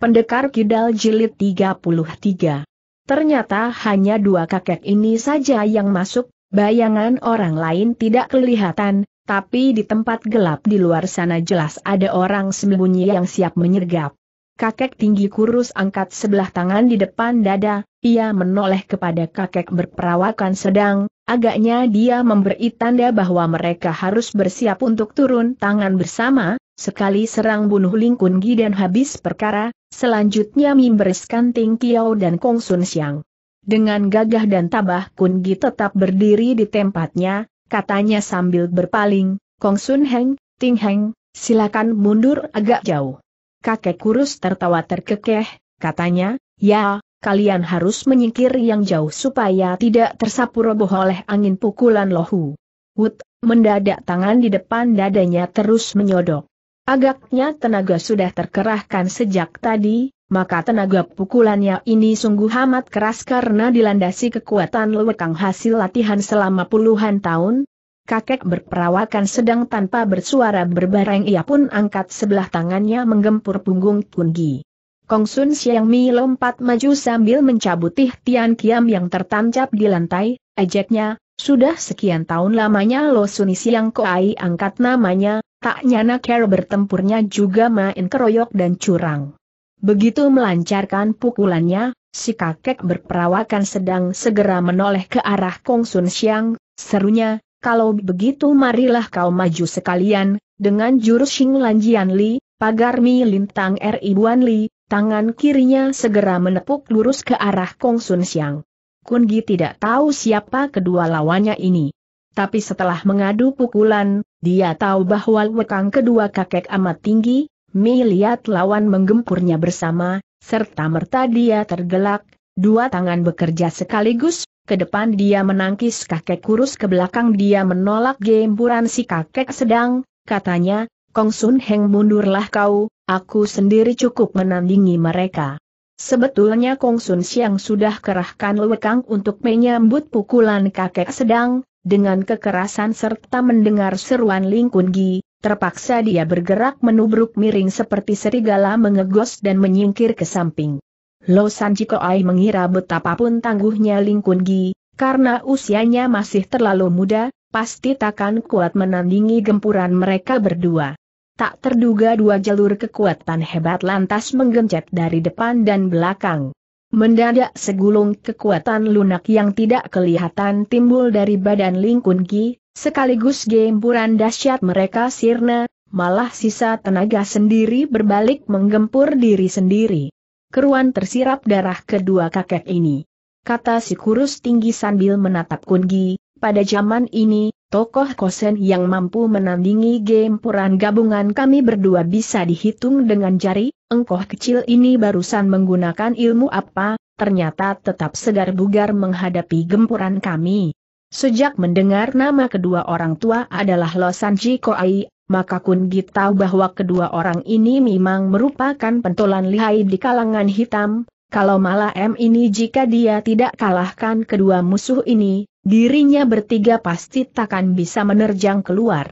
Pendekar Kidal Jilid 33. Ternyata hanya dua kakek ini saja yang masuk, bayangan orang lain tidak kelihatan, tapi di tempat gelap di luar sana jelas ada orang sembunyi yang siap menyergap. Kakek tinggi kurus angkat sebelah tangan di depan dada, ia menoleh kepada kakek berperawakan sedang, agaknya dia memberi tanda bahwa mereka harus bersiap untuk turun tangan bersama, Sekali serang bunuh Ling Kun Gi dan habis perkara, selanjutnya membereskan Ting Kiao dan Kong Sun Siang. Dengan gagah dan tabah Kun Gi tetap berdiri di tempatnya, katanya sambil berpaling, Kong Sun Heng, Ting Heng, silakan mundur agak jauh. Kakek kurus tertawa terkekeh, katanya, ya, kalian harus menyingkir yang jauh supaya tidak tersapu roboh oleh angin pukulan lohu. Wut, mendadak tangan di depan dadanya terus menyodok. Agaknya tenaga sudah terkerahkan sejak tadi, maka tenaga pukulannya ini sungguh amat keras karena dilandasi kekuatan lewekang hasil latihan selama puluhan tahun. Kakek berperawakan sedang tanpa bersuara berbareng ia pun angkat sebelah tangannya menggempur punggung Kong Sun Siang Mi lompat maju sambil mencabut Tian Kiam yang tertancap di lantai, ejeknya, sudah sekian tahun lamanya Lo Suni Siang Koai angkat namanya, Tak nyana Carol bertempurnya juga main keroyok dan curang. Begitu melancarkan pukulannya, si kakek berperawakan sedang segera menoleh ke arah Kong Sun Siang, serunya, kalau begitu marilah kau maju sekalian, dengan jurus Xing Lanjian Li, pagar Mi Lintang R.I. Buan Li, tangan kirinya segera menepuk lurus ke arah Kong Sun Siang. Gi tidak tahu siapa kedua lawannya ini. Tapi setelah mengadu pukulan, dia tahu bahwa lekang kedua kakek amat tinggi, Mi lihat lawan menggempurnya bersama, serta merta dia tergelak, dua tangan bekerja sekaligus, ke depan dia menangkis kakek kurus ke belakang dia menolak gempuran si kakek sedang, katanya, Kong Sun Heng mundurlah kau, aku sendiri cukup menandingi mereka. Sebetulnya Kong Sun Siang sudah kerahkan lewekang untuk menyambut pukulan kakek sedang, dengan kekerasan serta mendengar seruan Ling Gi, terpaksa dia bergerak menubruk miring seperti serigala mengegos dan menyingkir ke samping. Lo San Koai mengira betapapun tangguhnya Ling Gi, karena usianya masih terlalu muda, pasti takkan kuat menandingi gempuran mereka berdua. Tak terduga dua jalur kekuatan hebat lantas menggencet dari depan dan belakang. Mendadak segulung kekuatan lunak yang tidak kelihatan timbul dari badan Ling Kun Ki, sekaligus gempuran dahsyat mereka sirna, malah sisa tenaga sendiri berbalik menggempur diri sendiri. Keruan tersirap darah kedua kakek ini. Kata si kurus tinggi sambil menatap Kun Ki, pada zaman ini, tokoh Kosen yang mampu menandingi game gempuran gabungan kami berdua bisa dihitung dengan jari, engkoh kecil ini barusan menggunakan ilmu apa, ternyata tetap segar bugar menghadapi gempuran kami. Sejak mendengar nama kedua orang tua adalah Losan Koai, maka Kun Gitau tahu bahwa kedua orang ini memang merupakan pentolan lihai di kalangan hitam, kalau malah M ini jika dia tidak kalahkan kedua musuh ini, dirinya bertiga pasti takkan bisa menerjang keluar.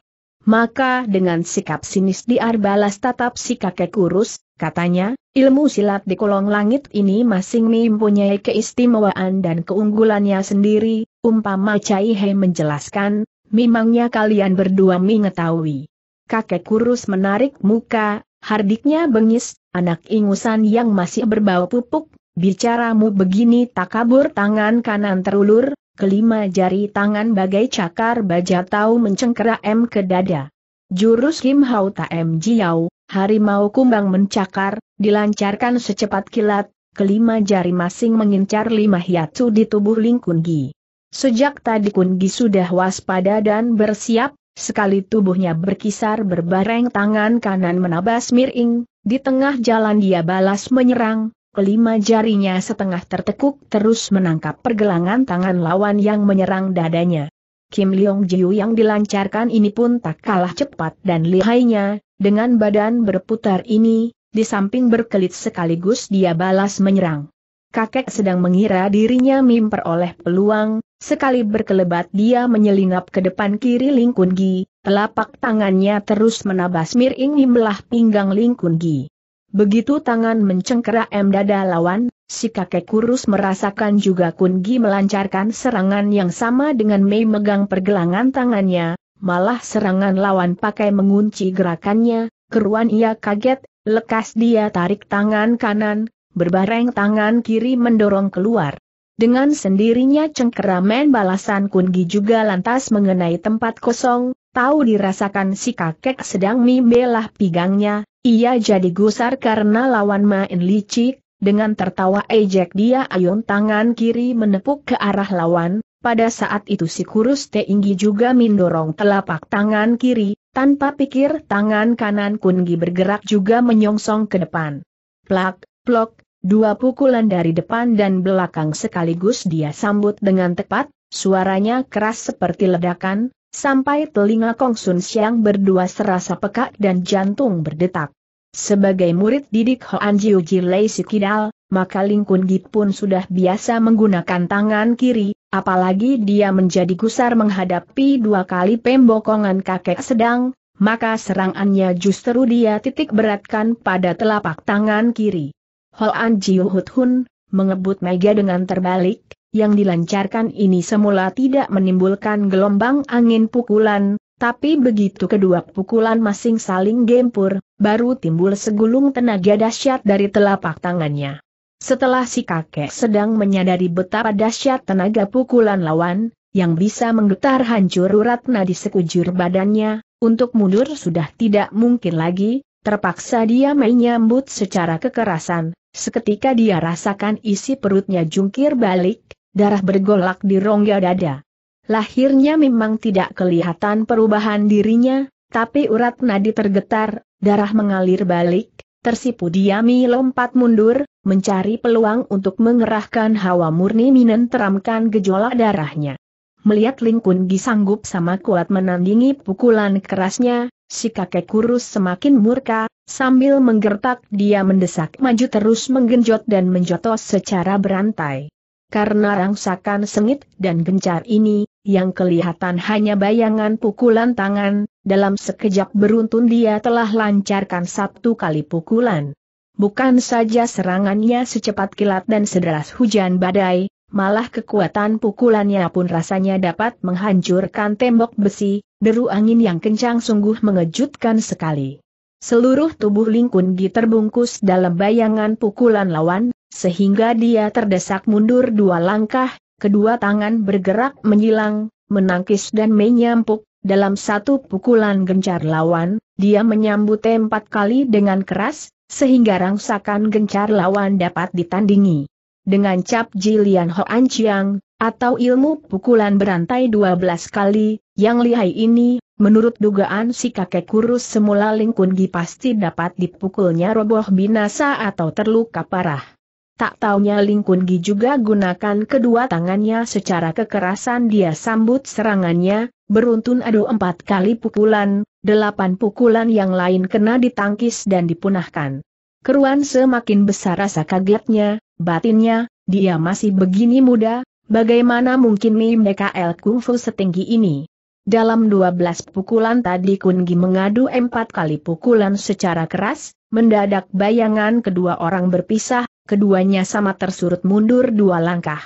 Maka dengan sikap sinis diarbalas tatap si kakek kurus, katanya, ilmu silat di kolong langit ini masing mempunyai keistimewaan dan keunggulannya sendiri, umpama Cai He menjelaskan, memangnya kalian berdua mengetahui. Kakek kurus menarik muka, hardiknya bengis, anak ingusan yang masih berbau pupuk, bicaramu begini tak kabur tangan kanan terulur, kelima jari tangan bagai cakar baja tahu mencengkeram M ke dada. Jurus Kim Hau Taem Jiao, harimau kumbang mencakar, dilancarkan secepat kilat, kelima jari masing mengincar lima hiatu di tubuh Ling Kun Sejak tadi Kun sudah waspada dan bersiap, sekali tubuhnya berkisar berbareng tangan kanan menabas miring, di tengah jalan dia balas menyerang, kelima jarinya setengah tertekuk terus menangkap pergelangan tangan lawan yang menyerang dadanya. Kim Leong Jiu yang dilancarkan ini pun tak kalah cepat dan lihainya, dengan badan berputar ini, di samping berkelit sekaligus dia balas menyerang. Kakek sedang mengira dirinya mimper oleh peluang, sekali berkelebat dia menyelinap ke depan kiri Ling Gi, telapak tangannya terus menabas miring himbelah pinggang Ling Gi. Begitu tangan mencengkerak M dada lawan, si kakek kurus merasakan juga Kungi melancarkan serangan yang sama dengan Mei megang pergelangan tangannya, malah serangan lawan pakai mengunci gerakannya, keruan ia kaget, lekas dia tarik tangan kanan, berbareng tangan kiri mendorong keluar. Dengan sendirinya cengkeramen balasan Kungi juga lantas mengenai tempat kosong, tahu dirasakan si kakek sedang membelah pigangnya, ia jadi gusar karena lawan main licik, dengan tertawa ejek dia ayun tangan kiri menepuk ke arah lawan, pada saat itu si kurus teinggi juga mendorong telapak tangan kiri, tanpa pikir tangan kanan Kungi bergerak juga menyongsong ke depan. Plak, plok, Dua pukulan dari depan dan belakang sekaligus dia sambut dengan tepat, suaranya keras seperti ledakan, sampai telinga Kong Sun Siang berdua serasa pekak dan jantung berdetak. Sebagai murid didik Hoan Jiu Jilei Sikidal, maka Ling Kun Git pun sudah biasa menggunakan tangan kiri, apalagi dia menjadi gusar menghadapi dua kali pembokongan kakek sedang, maka serangannya justru dia titik beratkan pada telapak tangan kiri. Hoan Jiu Hut Hun, mengebut Mega dengan terbalik, yang dilancarkan ini semula tidak menimbulkan gelombang angin pukulan, tapi begitu kedua pukulan masing saling gempur, baru timbul segulung tenaga dahsyat dari telapak tangannya. Setelah si kakek sedang menyadari betapa dahsyat tenaga pukulan lawan, yang bisa menggetar hancur urat nadi sekujur badannya, untuk mundur sudah tidak mungkin lagi, Terpaksa dia menyambut secara kekerasan, seketika dia rasakan isi perutnya jungkir balik, darah bergolak di rongga dada. Lahirnya memang tidak kelihatan perubahan dirinya, tapi urat nadi tergetar, darah mengalir balik, tersipu diami lompat mundur, mencari peluang untuk mengerahkan hawa murni minen teramkan gejolak darahnya. Melihat Kun Gi sanggup sama kuat menandingi pukulan kerasnya, si kakek kurus semakin murka, sambil menggertak dia mendesak maju terus menggenjot dan menjotos secara berantai. Karena rangsakan sengit dan gencar ini, yang kelihatan hanya bayangan pukulan tangan, dalam sekejap beruntun dia telah lancarkan satu kali pukulan. Bukan saja serangannya secepat kilat dan sederas hujan badai, malah kekuatan pukulannya pun rasanya dapat menghancurkan tembok besi, deru angin yang kencang sungguh mengejutkan sekali. Seluruh tubuh Lingkungi terbungkus dalam bayangan pukulan lawan, sehingga dia terdesak mundur dua langkah, kedua tangan bergerak menyilang, menangkis dan menyampuk, dalam satu pukulan gencar lawan, dia menyambut empat kali dengan keras, sehingga rangsakan gencar lawan dapat ditandingi dengan cap Jilian Hoan Chiang, atau ilmu pukulan berantai 12 kali, yang lihai ini, menurut dugaan si kakek kurus semula Lingkungi pasti dapat dipukulnya roboh binasa atau terluka parah. Tak taunya Lingkungi juga gunakan kedua tangannya secara kekerasan dia sambut serangannya, beruntun adu empat kali pukulan, delapan pukulan yang lain kena ditangkis dan dipunahkan. Keruan semakin besar rasa kagetnya, Batinnya, dia masih begini muda, bagaimana mungkin Mim DKL kungfu setinggi ini? Dalam 12 pukulan tadi Kungi mengadu empat kali pukulan secara keras, mendadak bayangan kedua orang berpisah, keduanya sama tersurut mundur dua langkah.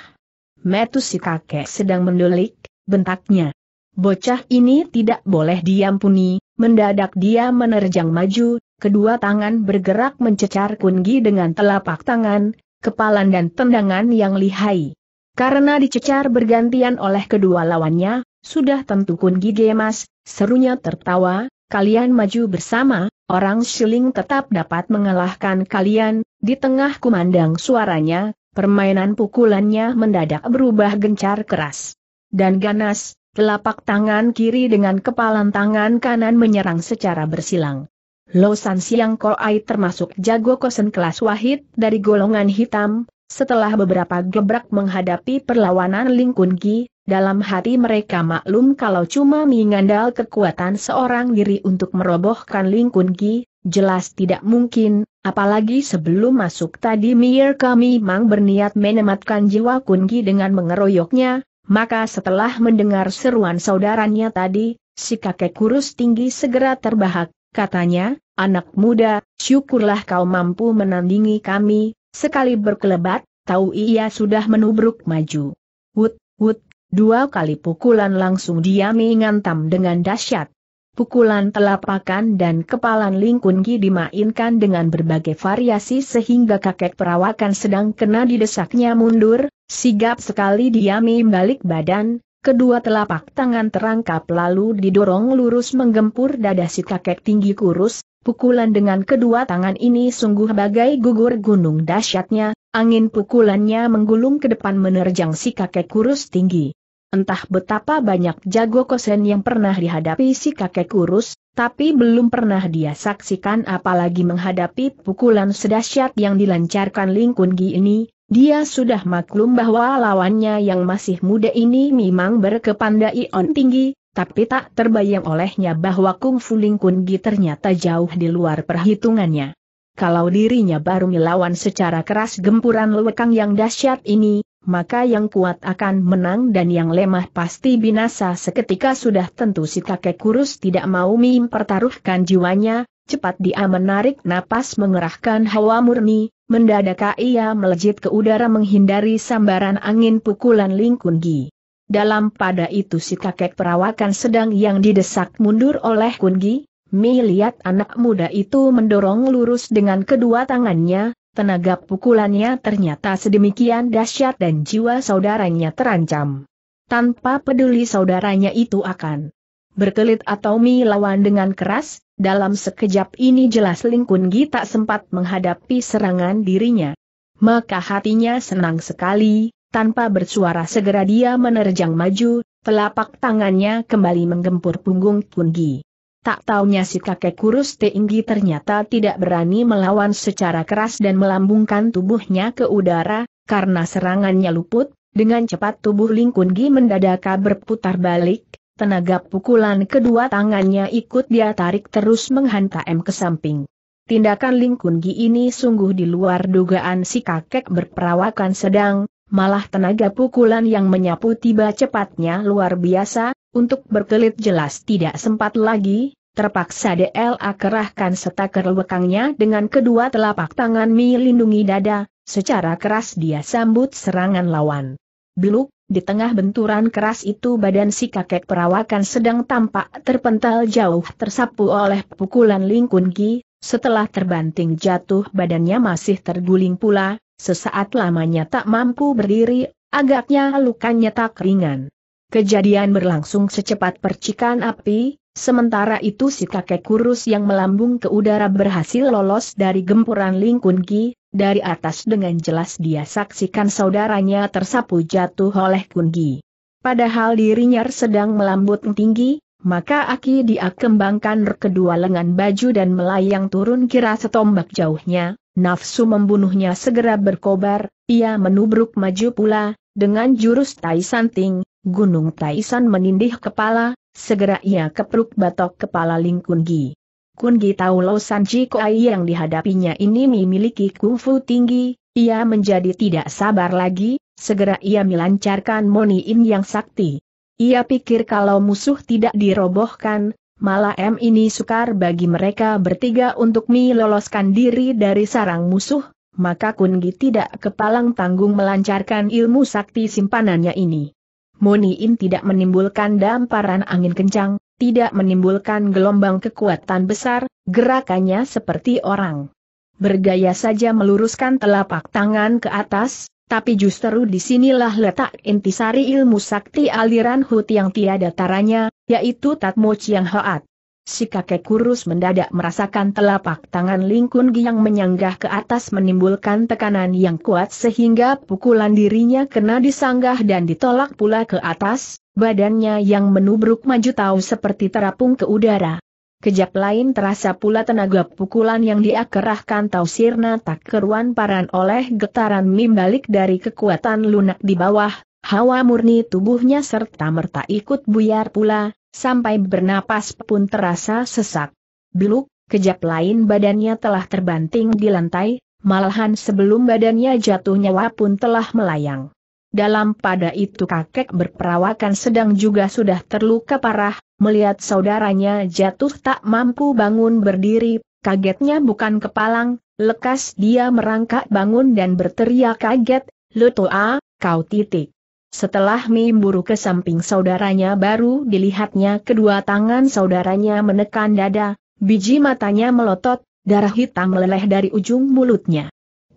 Metu si kakek sedang mendelik, bentaknya. Bocah ini tidak boleh diampuni, mendadak dia menerjang maju, kedua tangan bergerak mencecar Kungi dengan telapak tangan, kepalan dan tendangan yang lihai. Karena dicecar bergantian oleh kedua lawannya, sudah tentu Kun Gige Mas, serunya tertawa, kalian maju bersama, orang siling tetap dapat mengalahkan kalian, di tengah kumandang suaranya, permainan pukulannya mendadak berubah gencar keras. Dan ganas, telapak tangan kiri dengan kepalan tangan kanan menyerang secara bersilang. Lo San Siang Ai termasuk jago kosen kelas wahid dari golongan hitam, setelah beberapa gebrak menghadapi perlawanan Kun Gi, dalam hati mereka maklum kalau cuma mengandal kekuatan seorang diri untuk merobohkan Kun Gi, jelas tidak mungkin, apalagi sebelum masuk tadi Mir kami mang berniat menematkan jiwa Kungi dengan mengeroyoknya, maka setelah mendengar seruan saudaranya tadi, si kakek kurus tinggi segera terbahak, katanya, Anak muda, syukurlah kau mampu menandingi kami, sekali berkelebat, tahu ia sudah menubruk maju. Wut, wut, dua kali pukulan langsung dia mengantam dengan dahsyat. Pukulan telapakan dan kepalan lingkun dimainkan dengan berbagai variasi sehingga kakek perawakan sedang kena didesaknya mundur, sigap sekali dia balik badan, kedua telapak tangan terangkap lalu didorong lurus menggempur dada si kakek tinggi kurus, Pukulan dengan kedua tangan ini sungguh bagai gugur gunung dahsyatnya, angin pukulannya menggulung ke depan menerjang si kakek kurus tinggi. Entah betapa banyak jago kosen yang pernah dihadapi si kakek kurus, tapi belum pernah dia saksikan apalagi menghadapi pukulan sedahsyat yang dilancarkan Lingkun Gi ini, dia sudah maklum bahwa lawannya yang masih muda ini memang berkepandaian tinggi, tapi tak terbayang olehnya bahwa Kung Fu Ling Kun Gi ternyata jauh di luar perhitungannya. Kalau dirinya baru melawan secara keras gempuran lewekang yang dahsyat ini, maka yang kuat akan menang dan yang lemah pasti binasa seketika sudah tentu si kakek kurus tidak mau mempertaruhkan jiwanya, cepat dia menarik napas mengerahkan hawa murni, mendadak ia melejit ke udara menghindari sambaran angin pukulan Ling Kun Gi. Dalam pada itu si kakek perawakan sedang yang didesak mundur oleh Kungi, Mi lihat anak muda itu mendorong lurus dengan kedua tangannya, tenaga pukulannya ternyata sedemikian dahsyat dan jiwa saudaranya terancam. Tanpa peduli saudaranya itu akan berkelit atau Mi lawan dengan keras, dalam sekejap ini jelas Ling Kungi tak sempat menghadapi serangan dirinya. Maka hatinya senang sekali, tanpa bersuara segera dia menerjang maju, telapak tangannya kembali menggempur punggung Kungi. Tak taunya si kakek kurus tinggi ternyata tidak berani melawan secara keras dan melambungkan tubuhnya ke udara, karena serangannya luput, dengan cepat tubuh Ling Kungi mendadak berputar balik, tenaga pukulan kedua tangannya ikut dia tarik terus menghantam ke samping. Tindakan Ling Kungi ini sungguh di luar dugaan si kakek berperawakan sedang, malah tenaga pukulan yang menyapu tiba cepatnya luar biasa, untuk berkelit jelas tidak sempat lagi, terpaksa DLA kerahkan setaker lekangnya dengan kedua telapak tangan melindungi dada, secara keras dia sambut serangan lawan. Beluk, di tengah benturan keras itu badan si kakek perawakan sedang tampak terpental jauh tersapu oleh pukulan lingkungi. setelah terbanting jatuh badannya masih terguling pula, Sesaat lamanya tak mampu berdiri, agaknya lukanya tak ringan. Kejadian berlangsung secepat percikan api, sementara itu si kakek kurus yang melambung ke udara berhasil lolos dari gempuran Lingkun Ki, dari atas dengan jelas dia saksikan saudaranya tersapu jatuh oleh Kungi. Padahal dirinya sedang melambut tinggi, maka Aki dia kembangkan kedua lengan baju dan melayang turun kira setombak jauhnya, Nafsu membunuhnya segera berkobar, ia menubruk maju pula, dengan jurus tai Ting. gunung Taisan menindih kepala, segera ia kepruk batok kepala Ling Kungi. Kungi tahu Lo Sanji Koai yang dihadapinya ini memiliki kungfu tinggi, ia menjadi tidak sabar lagi, segera ia melancarkan Moni In yang sakti. Ia pikir kalau musuh tidak dirobohkan, malah M ini sukar bagi mereka bertiga untuk meloloskan diri dari sarang musuh, maka Kungi tidak kepalang tanggung melancarkan ilmu sakti simpanannya ini. Moniin tidak menimbulkan damparan angin kencang, tidak menimbulkan gelombang kekuatan besar, gerakannya seperti orang. Bergaya saja meluruskan telapak tangan ke atas, tapi justru disinilah letak intisari ilmu sakti aliran Hut yang tiada taranya, yaitu Tatmo Chiang Hoat. Si kakek kurus mendadak merasakan telapak tangan Lingkun yang menyanggah ke atas menimbulkan tekanan yang kuat sehingga pukulan dirinya kena disanggah dan ditolak pula ke atas, badannya yang menubruk maju tahu seperti terapung ke udara. Kejap lain terasa pula tenaga pukulan yang diakerahkan Tau Sirna tak keruan paran oleh getaran mimbalik dari kekuatan lunak di bawah, hawa murni tubuhnya serta merta ikut buyar pula, sampai bernapas pun terasa sesak. Biluk, kejap lain badannya telah terbanting di lantai, malahan sebelum badannya jatuh nyawa pun telah melayang. Dalam pada itu kakek berperawakan sedang juga sudah terluka parah, melihat saudaranya jatuh tak mampu bangun berdiri, kagetnya bukan kepalang, lekas dia merangkak bangun dan berteriak kaget, Lutoa, kau titik. Setelah memburu ke samping saudaranya baru dilihatnya kedua tangan saudaranya menekan dada, biji matanya melotot, darah hitam meleleh dari ujung mulutnya.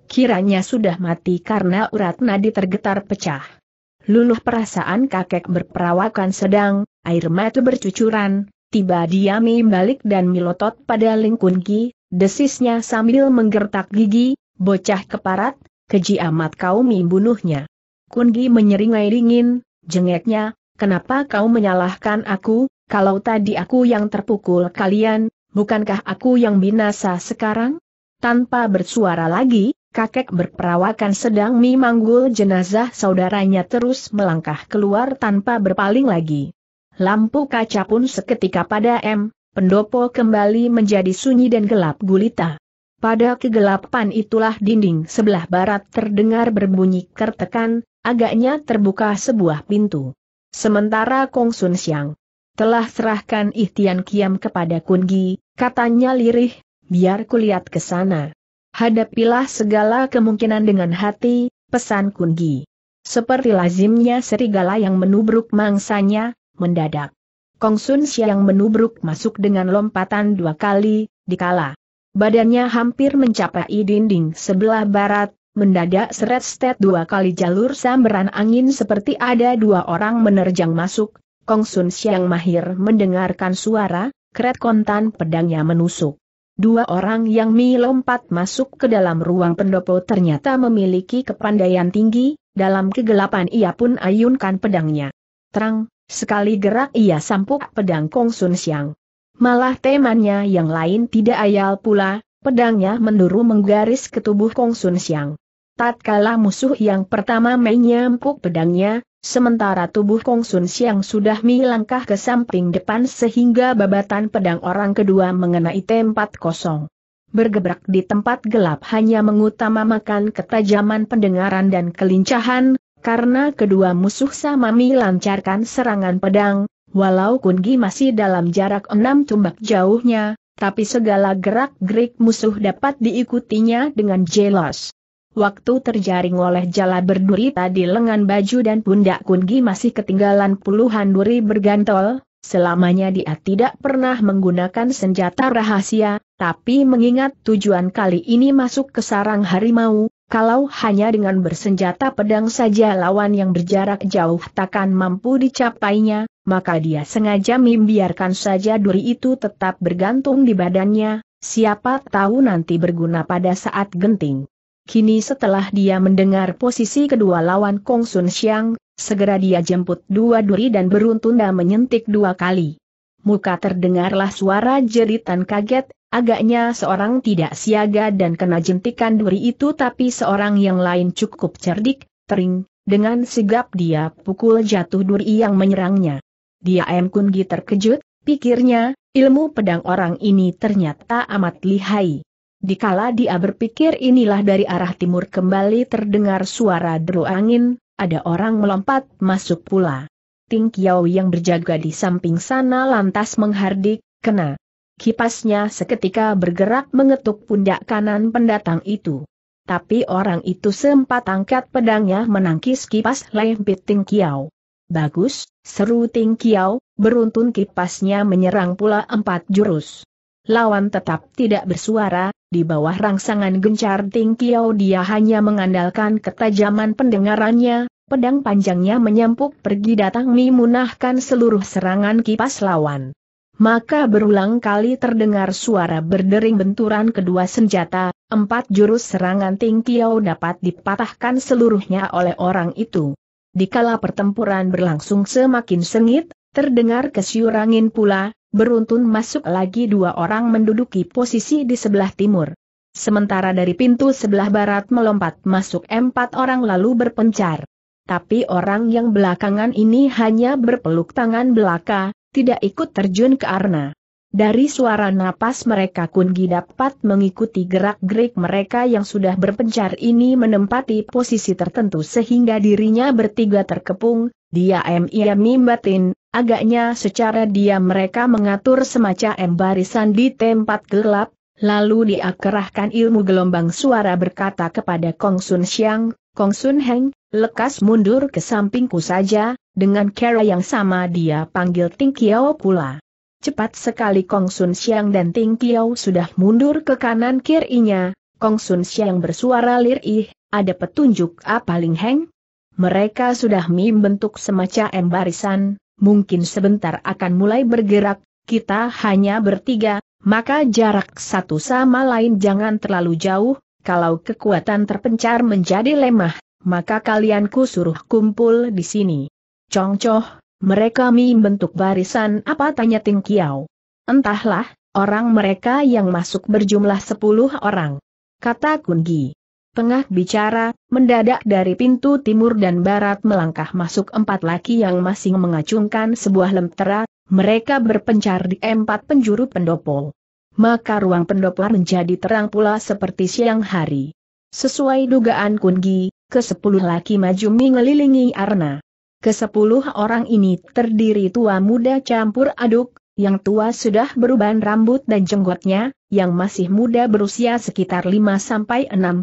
Kiranya sudah mati karena urat nadi tergetar pecah. Luluh perasaan kakek berperawakan sedang, air mata bercucuran, tiba dia balik dan melotot pada lingkun desisnya sambil menggertak gigi, bocah keparat, keji amat kau membunuhnya. Kungi menyeringai dingin, jengeknya, kenapa kau menyalahkan aku, kalau tadi aku yang terpukul kalian, bukankah aku yang binasa sekarang? Tanpa bersuara lagi, kakek berperawakan sedang memanggul jenazah saudaranya terus melangkah keluar tanpa berpaling lagi. Lampu kaca pun seketika pada M, pendopo kembali menjadi sunyi dan gelap gulita. Pada kegelapan itulah dinding sebelah barat terdengar berbunyi kertekan, agaknya terbuka sebuah pintu. Sementara Kong Sun Siang telah serahkan Ihtian Kiam kepada Kun Gi, katanya lirih, biar kulihat ke sana. Hadapilah segala kemungkinan dengan hati, pesan Kun Gi. Seperti lazimnya serigala yang menubruk mangsanya, mendadak. Kong Sun Siang menubruk masuk dengan lompatan dua kali, dikala. Badannya hampir mencapai dinding sebelah barat, mendadak seret set dua kali jalur samberan angin seperti ada dua orang menerjang masuk. Kong Sun Siang mahir mendengarkan suara, kret kontan pedangnya menusuk. Dua orang yang mi lompat masuk ke dalam ruang pendopo ternyata memiliki kepandaian tinggi, dalam kegelapan ia pun ayunkan pedangnya. Terang, Sekali gerak ia sampuk pedang Kong Sun Siang. Malah temannya yang lain tidak ayal pula, pedangnya menduru menggaris ke tubuh Kong Sun Siang. Tatkala musuh yang pertama menyampuk pedangnya, sementara tubuh Kong Sun Siang sudah melangkah ke samping depan sehingga babatan pedang orang kedua mengenai tempat kosong. Bergebrak di tempat gelap hanya mengutamakan ketajaman pendengaran dan kelincahan, karena kedua musuh sama lancarkan serangan pedang, walau Kungi masih dalam jarak enam tumbak jauhnya, tapi segala gerak-gerik musuh dapat diikutinya dengan jelas. Waktu terjaring oleh jala berduri tadi lengan baju dan pundak Kungi masih ketinggalan puluhan duri bergantol, selamanya dia tidak pernah menggunakan senjata rahasia, tapi mengingat tujuan kali ini masuk ke sarang harimau, kalau hanya dengan bersenjata pedang saja lawan yang berjarak jauh takkan mampu dicapainya, maka dia sengaja membiarkan saja duri itu tetap bergantung di badannya, siapa tahu nanti berguna pada saat genting. Kini setelah dia mendengar posisi kedua lawan Kong Sun Xiang, segera dia jemput dua duri dan beruntunda menyentik dua kali. Muka terdengarlah suara jeritan kaget, Agaknya seorang tidak siaga dan kena jentikan duri itu tapi seorang yang lain cukup cerdik, tering, dengan sigap dia pukul jatuh duri yang menyerangnya. Dia M. Kungi terkejut, pikirnya, ilmu pedang orang ini ternyata amat lihai. Dikala dia berpikir inilah dari arah timur kembali terdengar suara deru angin, ada orang melompat masuk pula. Ting Kiao yang berjaga di samping sana lantas menghardik, kena, Kipasnya seketika bergerak mengetuk pundak kanan pendatang itu. Tapi orang itu sempat angkat pedangnya menangkis kipas lempit Ting Kiao. Bagus, seru Ting Kiao, beruntun kipasnya menyerang pula empat jurus. Lawan tetap tidak bersuara, di bawah rangsangan gencar Ting Kiao dia hanya mengandalkan ketajaman pendengarannya, pedang panjangnya menyempuk pergi datang memunahkan seluruh serangan kipas lawan. Maka berulang kali terdengar suara berdering benturan kedua senjata, empat jurus serangan Ting Kiao dapat dipatahkan seluruhnya oleh orang itu. Dikala pertempuran berlangsung semakin sengit, terdengar kesiurangin pula, beruntun masuk lagi dua orang menduduki posisi di sebelah timur. Sementara dari pintu sebelah barat melompat masuk empat orang lalu berpencar. Tapi orang yang belakangan ini hanya berpeluk tangan belaka, tidak ikut terjun ke arena. Dari suara napas mereka Kungi dapat mengikuti gerak-gerik mereka yang sudah berpencar ini menempati posisi tertentu sehingga dirinya bertiga terkepung, dia miami batin, agaknya secara dia mereka mengatur semacam barisan di tempat gelap, lalu dia kerahkan ilmu gelombang suara berkata kepada Kong Sun Xiang, Kong Sun Heng, Lekas mundur ke sampingku saja, dengan cara yang sama dia panggil Ting Kiao pula. Cepat sekali Kong Sun Siang dan Ting Kiao sudah mundur ke kanan kirinya, Kong Sun Siang bersuara lirih, ada petunjuk apa Ling Heng? Mereka sudah bentuk semacam embarisan, mungkin sebentar akan mulai bergerak, kita hanya bertiga, maka jarak satu sama lain jangan terlalu jauh, kalau kekuatan terpencar menjadi lemah, maka kalian ku suruh kumpul di sini. Congcoh, mereka bentuk barisan apa tanya Ting Kiao. Entahlah, orang mereka yang masuk berjumlah sepuluh orang. Kata Kungi. Tengah bicara, mendadak dari pintu timur dan barat melangkah masuk empat laki yang masing mengacungkan sebuah lentera, mereka berpencar di empat penjuru pendopo. Maka ruang pendopo menjadi terang pula seperti siang hari. Sesuai dugaan Kungi, kesepuluh laki maju mengelilingi arna. Kesepuluh orang ini terdiri tua muda campur aduk, yang tua sudah beruban rambut dan jenggotnya, yang masih muda berusia sekitar 5-6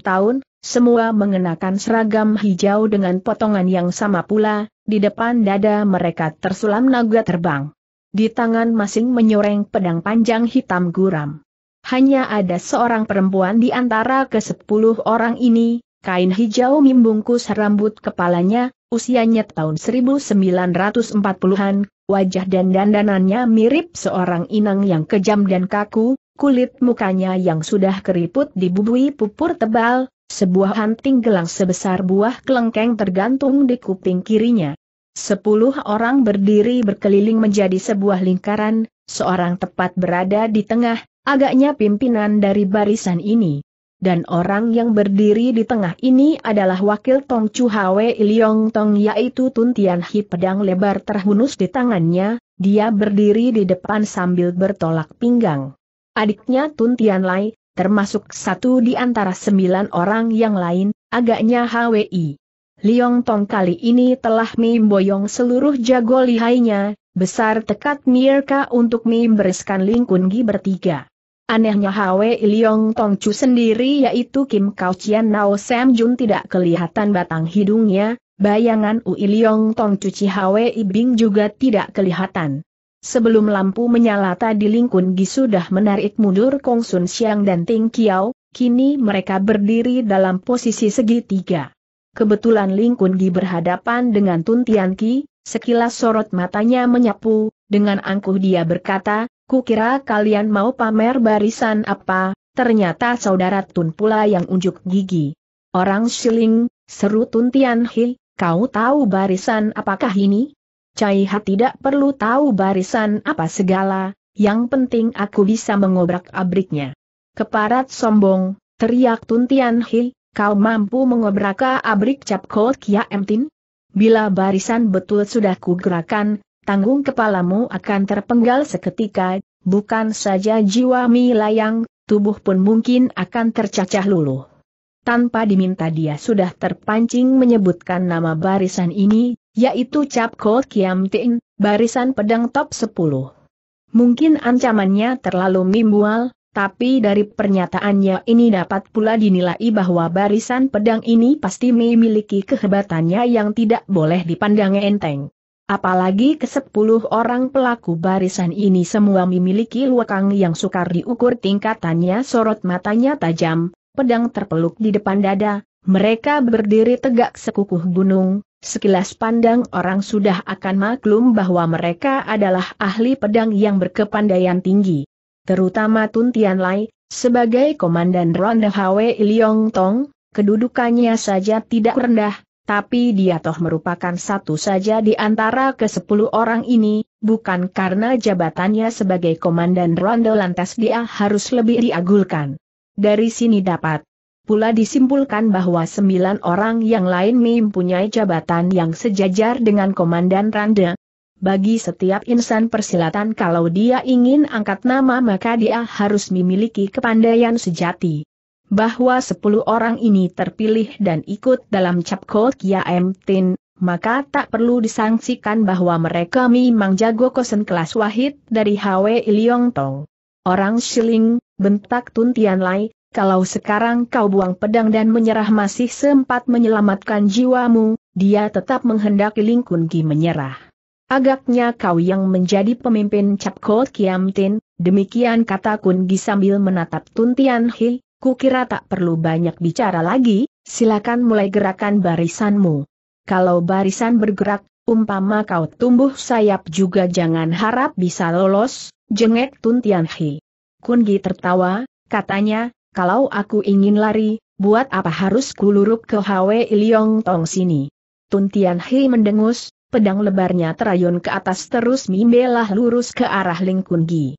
tahun, semua mengenakan seragam hijau dengan potongan yang sama pula, di depan dada mereka tersulam naga terbang. Di tangan masing menyoreng pedang panjang hitam guram. Hanya ada seorang perempuan di antara kesepuluh orang ini, kain hijau membungkus rambut kepalanya, usianya tahun 1940-an, wajah dan dandanannya mirip seorang inang yang kejam dan kaku, kulit mukanya yang sudah keriput dibubui pupur tebal, sebuah hanting gelang sebesar buah kelengkeng tergantung di kuping kirinya. Sepuluh orang berdiri berkeliling menjadi sebuah lingkaran, seorang tepat berada di tengah, agaknya pimpinan dari barisan ini dan orang yang berdiri di tengah ini adalah wakil Tong Chu Hwe Iliong Tong yaitu Tun Tian Hi pedang lebar terhunus di tangannya, dia berdiri di depan sambil bertolak pinggang. Adiknya Tun Tian Lai, termasuk satu di antara sembilan orang yang lain, agaknya Hwi. Liong Tong kali ini telah memboyong seluruh jago lihainya, besar tekad Mirka untuk membereskan Lingkungi bertiga. Anehnya Hwe Iliong Tongcu sendiri yaitu Kim Kau Chian Nao Sam Jun tidak kelihatan batang hidungnya, bayangan U Iliong Tongcu Chi Hwe Ibing juga tidak kelihatan. Sebelum lampu menyala tadi Lingkun Gi sudah menarik mundur Kong Sun Siang dan Ting Kiao, kini mereka berdiri dalam posisi segitiga. Kebetulan Lingkun Gi berhadapan dengan Tun Tian Ki, sekilas sorot matanya menyapu, dengan angkuh dia berkata, Kukira kalian mau pamer barisan apa, ternyata saudara Tun pula yang unjuk gigi. Orang siling, seru Tun Tianhi, kau tahu barisan apakah ini? Cai Ha tidak perlu tahu barisan apa segala, yang penting aku bisa mengobrak-abriknya. Keparat sombong, teriak Tun Tianhi, kau mampu mengobrak-abrik Cap Kot Kia Emtin? Bila barisan betul sudah kugerakan, tanggung kepalamu akan terpenggal seketika, bukan saja jiwa yang, tubuh pun mungkin akan tercacah luluh. Tanpa diminta dia sudah terpancing menyebutkan nama barisan ini, yaitu Cap Ko Kiam Tin, barisan pedang top 10. Mungkin ancamannya terlalu mimbual, tapi dari pernyataannya ini dapat pula dinilai bahwa barisan pedang ini pasti memiliki kehebatannya yang tidak boleh dipandang enteng. Apalagi ke sepuluh orang pelaku barisan ini semua memiliki luakang yang sukar diukur tingkatannya sorot matanya tajam, pedang terpeluk di depan dada, mereka berdiri tegak sekukuh gunung, sekilas pandang orang sudah akan maklum bahwa mereka adalah ahli pedang yang berkepandaian tinggi. Terutama Tun Tian Lai, sebagai komandan Ronde Hwe Liong Tong, kedudukannya saja tidak rendah, tapi dia toh merupakan satu saja di antara ke sepuluh orang ini, bukan karena jabatannya sebagai komandan ronde lantas dia harus lebih diagulkan. Dari sini dapat pula disimpulkan bahwa sembilan orang yang lain mempunyai jabatan yang sejajar dengan komandan ronde. Bagi setiap insan persilatan kalau dia ingin angkat nama maka dia harus memiliki kepandaian sejati bahwa sepuluh orang ini terpilih dan ikut dalam Capko Kia M. Tin, maka tak perlu disangsikan bahwa mereka memang jago kosen kelas wahid dari HW Ilyong Tong. Orang Shiling, bentak Tun Tian Lai, kalau sekarang kau buang pedang dan menyerah masih sempat menyelamatkan jiwamu, dia tetap menghendaki Lingkun Ki menyerah. Agaknya kau yang menjadi pemimpin Capkot Tin, demikian kata Kun Gi sambil menatap Tun Tian Hi, kukira tak perlu banyak bicara lagi, silakan mulai gerakan barisanmu. Kalau barisan bergerak, umpama kau tumbuh sayap juga jangan harap bisa lolos, jengek Tun Tianhi. Kungi tertawa, katanya, kalau aku ingin lari, buat apa harus kuluruk ke Hwe Iliong Tong sini? Tun Tianhi mendengus, pedang lebarnya terayun ke atas terus mimbelah lurus ke arah Ling Kungi.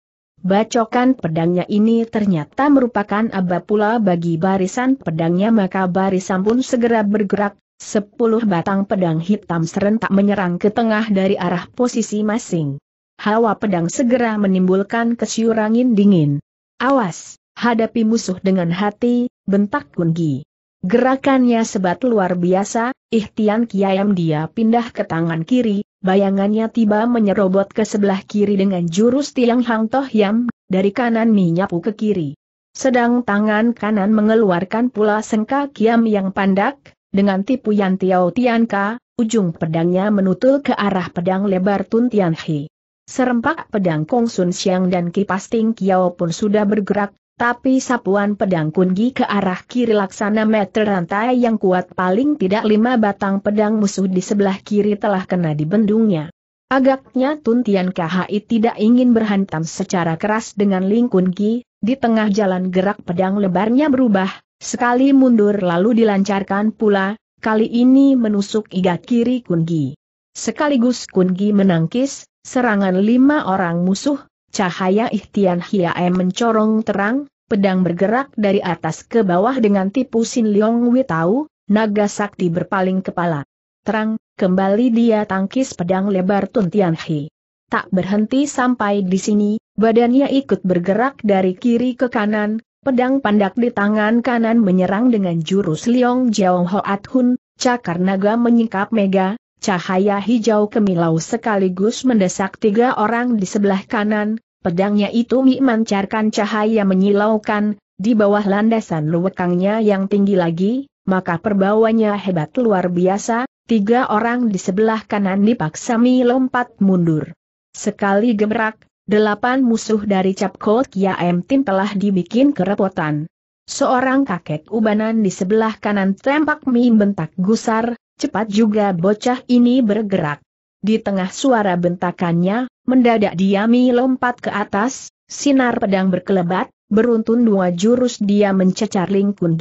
Bacokan pedangnya ini ternyata merupakan aba pula bagi barisan pedangnya maka barisan pun segera bergerak, sepuluh batang pedang hitam serentak menyerang ke tengah dari arah posisi masing. Hawa pedang segera menimbulkan kesyurangin dingin. Awas, hadapi musuh dengan hati, bentak Kungi. Gerakannya sebat luar biasa, Ihtian Kiayam dia pindah ke tangan kiri, Bayangannya tiba menyerobot ke sebelah kiri dengan jurus tiang Hang Toh Yam, dari kanan menyapu ke kiri. Sedang tangan kanan mengeluarkan pula sengka kiam yang pandak, dengan Yan Tiao Tianka, ujung pedangnya menutul ke arah pedang lebar Tun Hi. Serempak pedang Kong Sun Siang dan kipas Ting Kiao pun sudah bergerak, tapi sapuan pedang kungi ke arah kiri laksana meter rantai yang kuat paling tidak lima batang pedang musuh di sebelah kiri telah kena dibendungnya. Agaknya Tuntian KHI tidak ingin berhantam secara keras dengan Ling Kungi, di tengah jalan gerak pedang lebarnya berubah, sekali mundur lalu dilancarkan pula, kali ini menusuk iga kiri Kungi. Sekaligus Kungi menangkis, serangan lima orang musuh, Cahaya Ihtian Hiae mencorong terang, pedang bergerak dari atas ke bawah dengan tipu Sin Leong Witau, naga sakti berpaling kepala. Terang, kembali dia tangkis pedang lebar Tun Tian Hi. Tak berhenti sampai di sini, badannya ikut bergerak dari kiri ke kanan, pedang pandak di tangan kanan menyerang dengan jurus Leong Jiaong at Hun, cakar naga menyingkap mega, Cahaya hijau kemilau sekaligus mendesak tiga orang di sebelah kanan, Pedangnya itu memancarkan cahaya menyilaukan, di bawah landasan luwekangnya yang tinggi lagi, maka perbawanya hebat luar biasa, tiga orang di sebelah kanan dipaksa lompat mundur. Sekali gemerak, delapan musuh dari Cap KIA Yaem Tim telah dibikin kerepotan. Seorang kakek ubanan di sebelah kanan tempak mi bentak gusar, cepat juga bocah ini bergerak. Di tengah suara bentakannya, Mendadak Diami lompat ke atas, sinar pedang berkelebat, beruntun dua jurus dia mencecar Ling Kun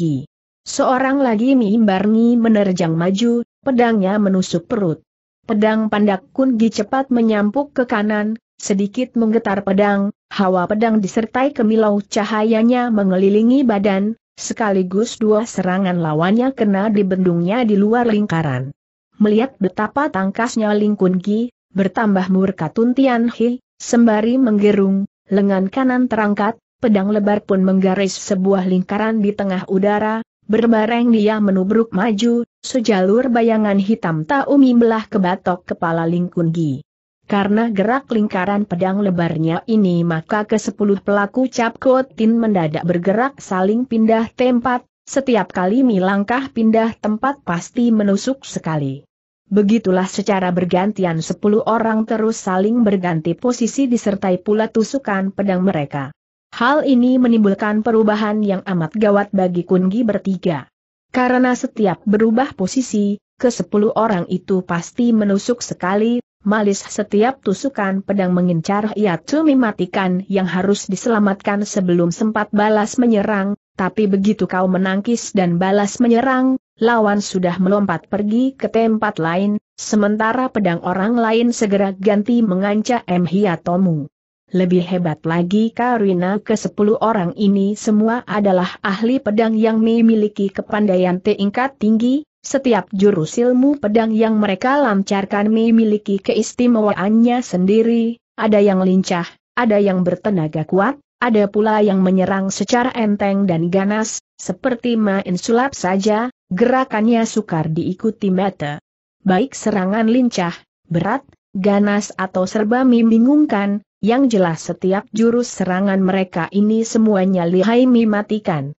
Seorang lagi Miimbarni menerjang maju, pedangnya menusuk perut. Pedang pandak Kun Gi cepat menyampuk ke kanan, sedikit menggetar pedang, hawa pedang disertai kemilau cahayanya mengelilingi badan, sekaligus dua serangan lawannya kena di bendungnya di luar lingkaran. Melihat betapa tangkasnya Ling Kun bertambah murka Tun Tian Hi, sembari menggerung, lengan kanan terangkat, pedang lebar pun menggaris sebuah lingkaran di tengah udara, berbareng dia menubruk maju, sejalur bayangan hitam Taumi belah ke batok kepala Ling Gi. Karena gerak lingkaran pedang lebarnya ini maka ke sepuluh pelaku cap Tin mendadak bergerak saling pindah tempat, setiap kali milangkah pindah tempat pasti menusuk sekali. Begitulah secara bergantian sepuluh orang terus saling berganti posisi disertai pula tusukan pedang mereka. Hal ini menimbulkan perubahan yang amat gawat bagi Kungi bertiga. Karena setiap berubah posisi, ke sepuluh orang itu pasti menusuk sekali, malis setiap tusukan pedang mengincar Yatsumi mematikan yang harus diselamatkan sebelum sempat balas menyerang, tapi begitu kau menangkis dan balas menyerang, lawan sudah melompat pergi ke tempat lain, sementara pedang orang lain segera ganti mengancam M. Hiatomu. Lebih hebat lagi Karina ke sepuluh orang ini semua adalah ahli pedang yang memiliki kepandaian tingkat tinggi, setiap jurus ilmu pedang yang mereka lancarkan memiliki keistimewaannya sendiri, ada yang lincah, ada yang bertenaga kuat, ada pula yang menyerang secara enteng dan ganas, seperti main sulap saja, gerakannya sukar diikuti mata. Baik serangan lincah, berat, ganas atau serba membingungkan, yang jelas setiap jurus serangan mereka ini semuanya lihai mematikan.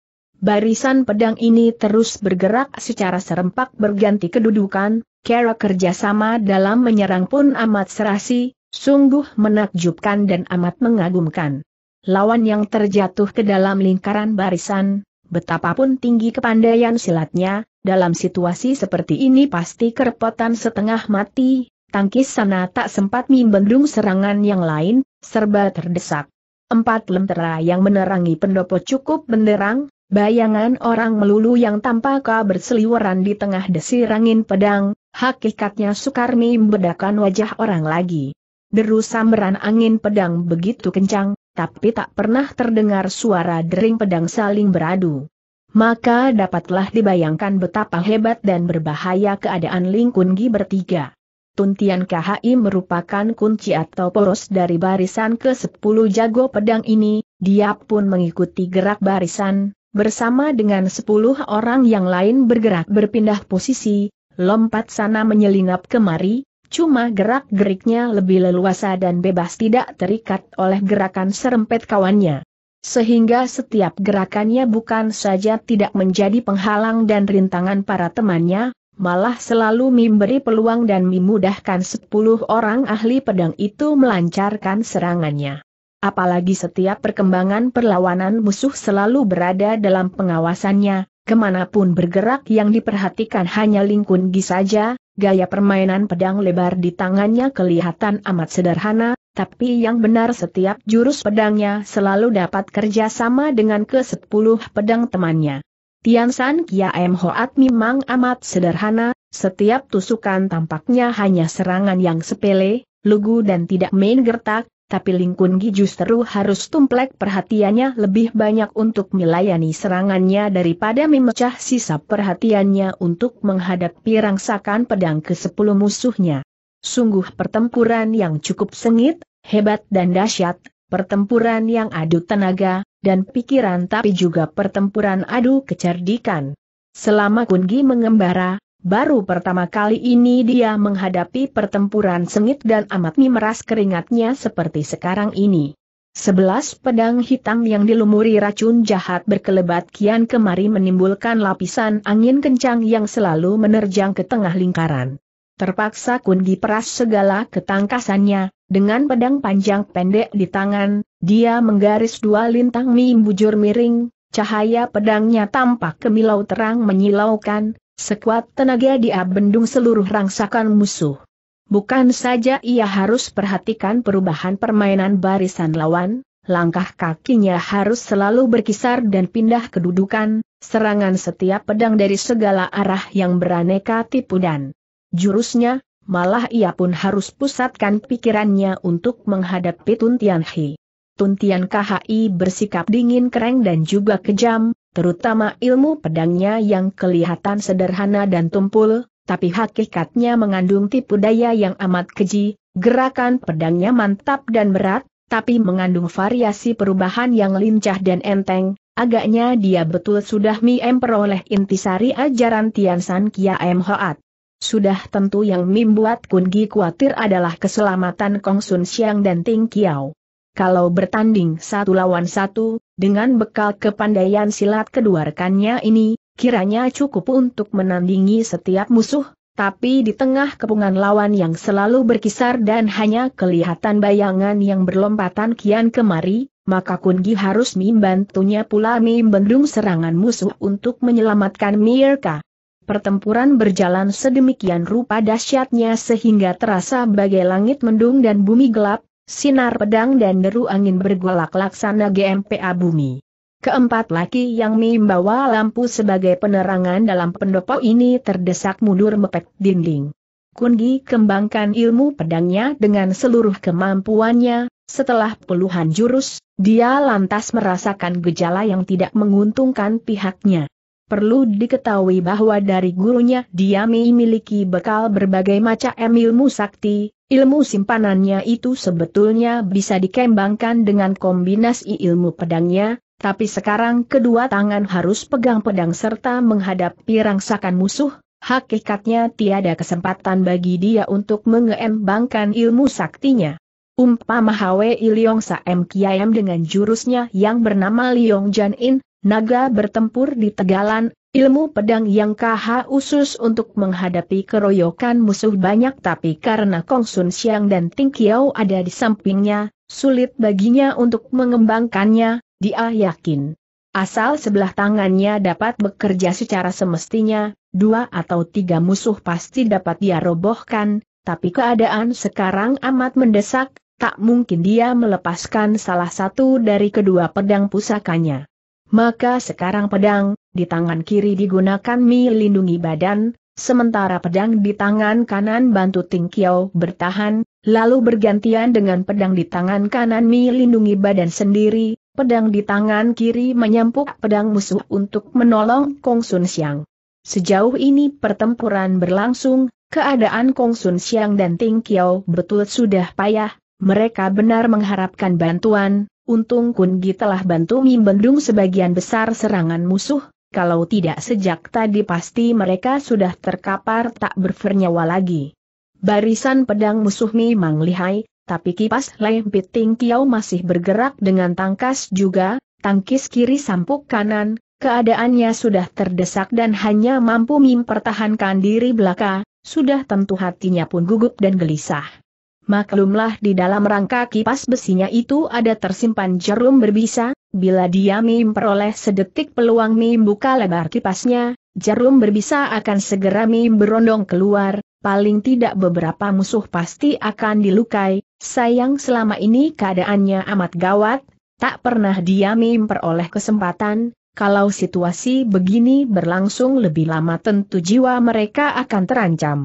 Barisan pedang ini terus bergerak secara serempak berganti kedudukan, kera kerjasama dalam menyerang pun amat serasi, sungguh menakjubkan dan amat mengagumkan lawan yang terjatuh ke dalam lingkaran barisan, betapapun tinggi kepandaian silatnya, dalam situasi seperti ini pasti kerepotan setengah mati, tangkis sana tak sempat membendung serangan yang lain, serba terdesak. Empat lentera yang menerangi pendopo cukup benderang, bayangan orang melulu yang tampak berseliweran di tengah desir angin pedang, hakikatnya sukar membedakan wajah orang lagi. Deru beran angin pedang begitu kencang, tapi tak pernah terdengar suara dering pedang saling beradu. Maka dapatlah dibayangkan betapa hebat dan berbahaya keadaan Lingkun Gi bertiga. Tuntian KHI merupakan kunci atau poros dari barisan ke-10 jago pedang ini, dia pun mengikuti gerak barisan, bersama dengan 10 orang yang lain bergerak berpindah posisi, lompat sana menyelinap kemari, Cuma gerak-geriknya lebih leluasa dan bebas tidak terikat oleh gerakan serempet kawannya. Sehingga setiap gerakannya bukan saja tidak menjadi penghalang dan rintangan para temannya, malah selalu memberi peluang dan memudahkan sepuluh orang ahli pedang itu melancarkan serangannya. Apalagi setiap perkembangan perlawanan musuh selalu berada dalam pengawasannya, kemanapun bergerak yang diperhatikan hanya lingkungi saja, Gaya permainan pedang lebar di tangannya kelihatan amat sederhana, tapi yang benar setiap jurus pedangnya selalu dapat kerja sama dengan ke sepuluh pedang temannya. Tian San M Hoat memang amat sederhana, setiap tusukan tampaknya hanya serangan yang sepele, lugu dan tidak main gertak, tapi Lingkun Gi justru harus tumplek perhatiannya lebih banyak untuk melayani serangannya daripada memecah sisa perhatiannya untuk menghadapi rangsakan pedang ke sepuluh musuhnya. Sungguh pertempuran yang cukup sengit, hebat dan dahsyat, pertempuran yang adu tenaga, dan pikiran tapi juga pertempuran adu kecerdikan. Selama Kungi mengembara, Baru pertama kali ini dia menghadapi pertempuran sengit dan amat memeras keringatnya seperti sekarang ini. Sebelas pedang hitam yang dilumuri racun jahat berkelebat kian kemari menimbulkan lapisan angin kencang yang selalu menerjang ke tengah lingkaran. Terpaksa Kun diperas segala ketangkasannya, dengan pedang panjang pendek di tangan, dia menggaris dua lintang mie bujur miring, cahaya pedangnya tampak kemilau terang menyilaukan, Sekuat tenaga dia bendung seluruh rangsakan musuh. Bukan saja ia harus perhatikan perubahan permainan barisan lawan, langkah kakinya harus selalu berkisar dan pindah kedudukan, serangan setiap pedang dari segala arah yang beraneka tipu dan jurusnya, malah ia pun harus pusatkan pikirannya untuk menghadapi Tuntian Hi. Tuntian KHI bersikap dingin kering dan juga kejam, terutama ilmu pedangnya yang kelihatan sederhana dan tumpul, tapi hakikatnya mengandung tipu daya yang amat keji, gerakan pedangnya mantap dan berat, tapi mengandung variasi perubahan yang lincah dan enteng, agaknya dia betul sudah mi memperoleh intisari ajaran Tian San Kia M Hoat. Sudah tentu yang membuat Kun Gi khawatir adalah keselamatan Kong Sun Siang dan Ting Kiao. Kalau bertanding satu lawan satu, dengan bekal kepandaian silat kedua rekannya ini, kiranya cukup untuk menandingi setiap musuh, tapi di tengah kepungan lawan yang selalu berkisar dan hanya kelihatan bayangan yang berlompatan kian kemari, maka Kungi harus membantunya pula membendung serangan musuh untuk menyelamatkan Mirka. Pertempuran berjalan sedemikian rupa dahsyatnya sehingga terasa bagai langit mendung dan bumi gelap, Sinar pedang dan deru angin bergolak laksana GMPA bumi. Keempat laki yang membawa lampu sebagai penerangan dalam pendopo ini terdesak mundur mepet dinding. Kungi kembangkan ilmu pedangnya dengan seluruh kemampuannya, setelah puluhan jurus, dia lantas merasakan gejala yang tidak menguntungkan pihaknya. Perlu diketahui bahwa dari gurunya dia memiliki bekal berbagai macam ilmu sakti, ilmu simpanannya itu sebetulnya bisa dikembangkan dengan kombinasi ilmu pedangnya, tapi sekarang kedua tangan harus pegang pedang serta menghadapi rangsakan musuh, hakikatnya tiada kesempatan bagi dia untuk mengembangkan ilmu saktinya. Umpama Hwe Iliong Saem Kiam dengan jurusnya yang bernama Liong Jan In, naga bertempur di tegalan, ilmu pedang yang KH usus untuk menghadapi keroyokan musuh banyak tapi karena Kong Sun Siang dan Ting Kiao ada di sampingnya, sulit baginya untuk mengembangkannya, dia yakin. Asal sebelah tangannya dapat bekerja secara semestinya, dua atau tiga musuh pasti dapat dia robohkan, tapi keadaan sekarang amat mendesak, tak mungkin dia melepaskan salah satu dari kedua pedang pusakanya. Maka sekarang pedang, di tangan kiri digunakan Mi lindungi badan, sementara pedang di tangan kanan bantu Ting Kiao bertahan, lalu bergantian dengan pedang di tangan kanan Mi lindungi badan sendiri, pedang di tangan kiri menyampuk pedang musuh untuk menolong Kong Sun Siang. Sejauh ini pertempuran berlangsung, keadaan Kong Sun Siang dan Ting Kiao betul sudah payah, mereka benar mengharapkan bantuan, Untung Gi telah bantu membendung sebagian besar serangan musuh, kalau tidak sejak tadi pasti mereka sudah terkapar tak bernyawa lagi. Barisan pedang musuh memang lihai, tapi kipas lempit Ting Kiau masih bergerak dengan tangkas juga, tangkis kiri sampuk kanan, keadaannya sudah terdesak dan hanya mampu mempertahankan diri belaka, sudah tentu hatinya pun gugup dan gelisah. Maklumlah di dalam rangka kipas besinya itu ada tersimpan jarum berbisa, bila dia peroleh sedetik peluang membuka lebar kipasnya, jarum berbisa akan segera berondong keluar, paling tidak beberapa musuh pasti akan dilukai, sayang selama ini keadaannya amat gawat, tak pernah dia peroleh kesempatan, kalau situasi begini berlangsung lebih lama tentu jiwa mereka akan terancam.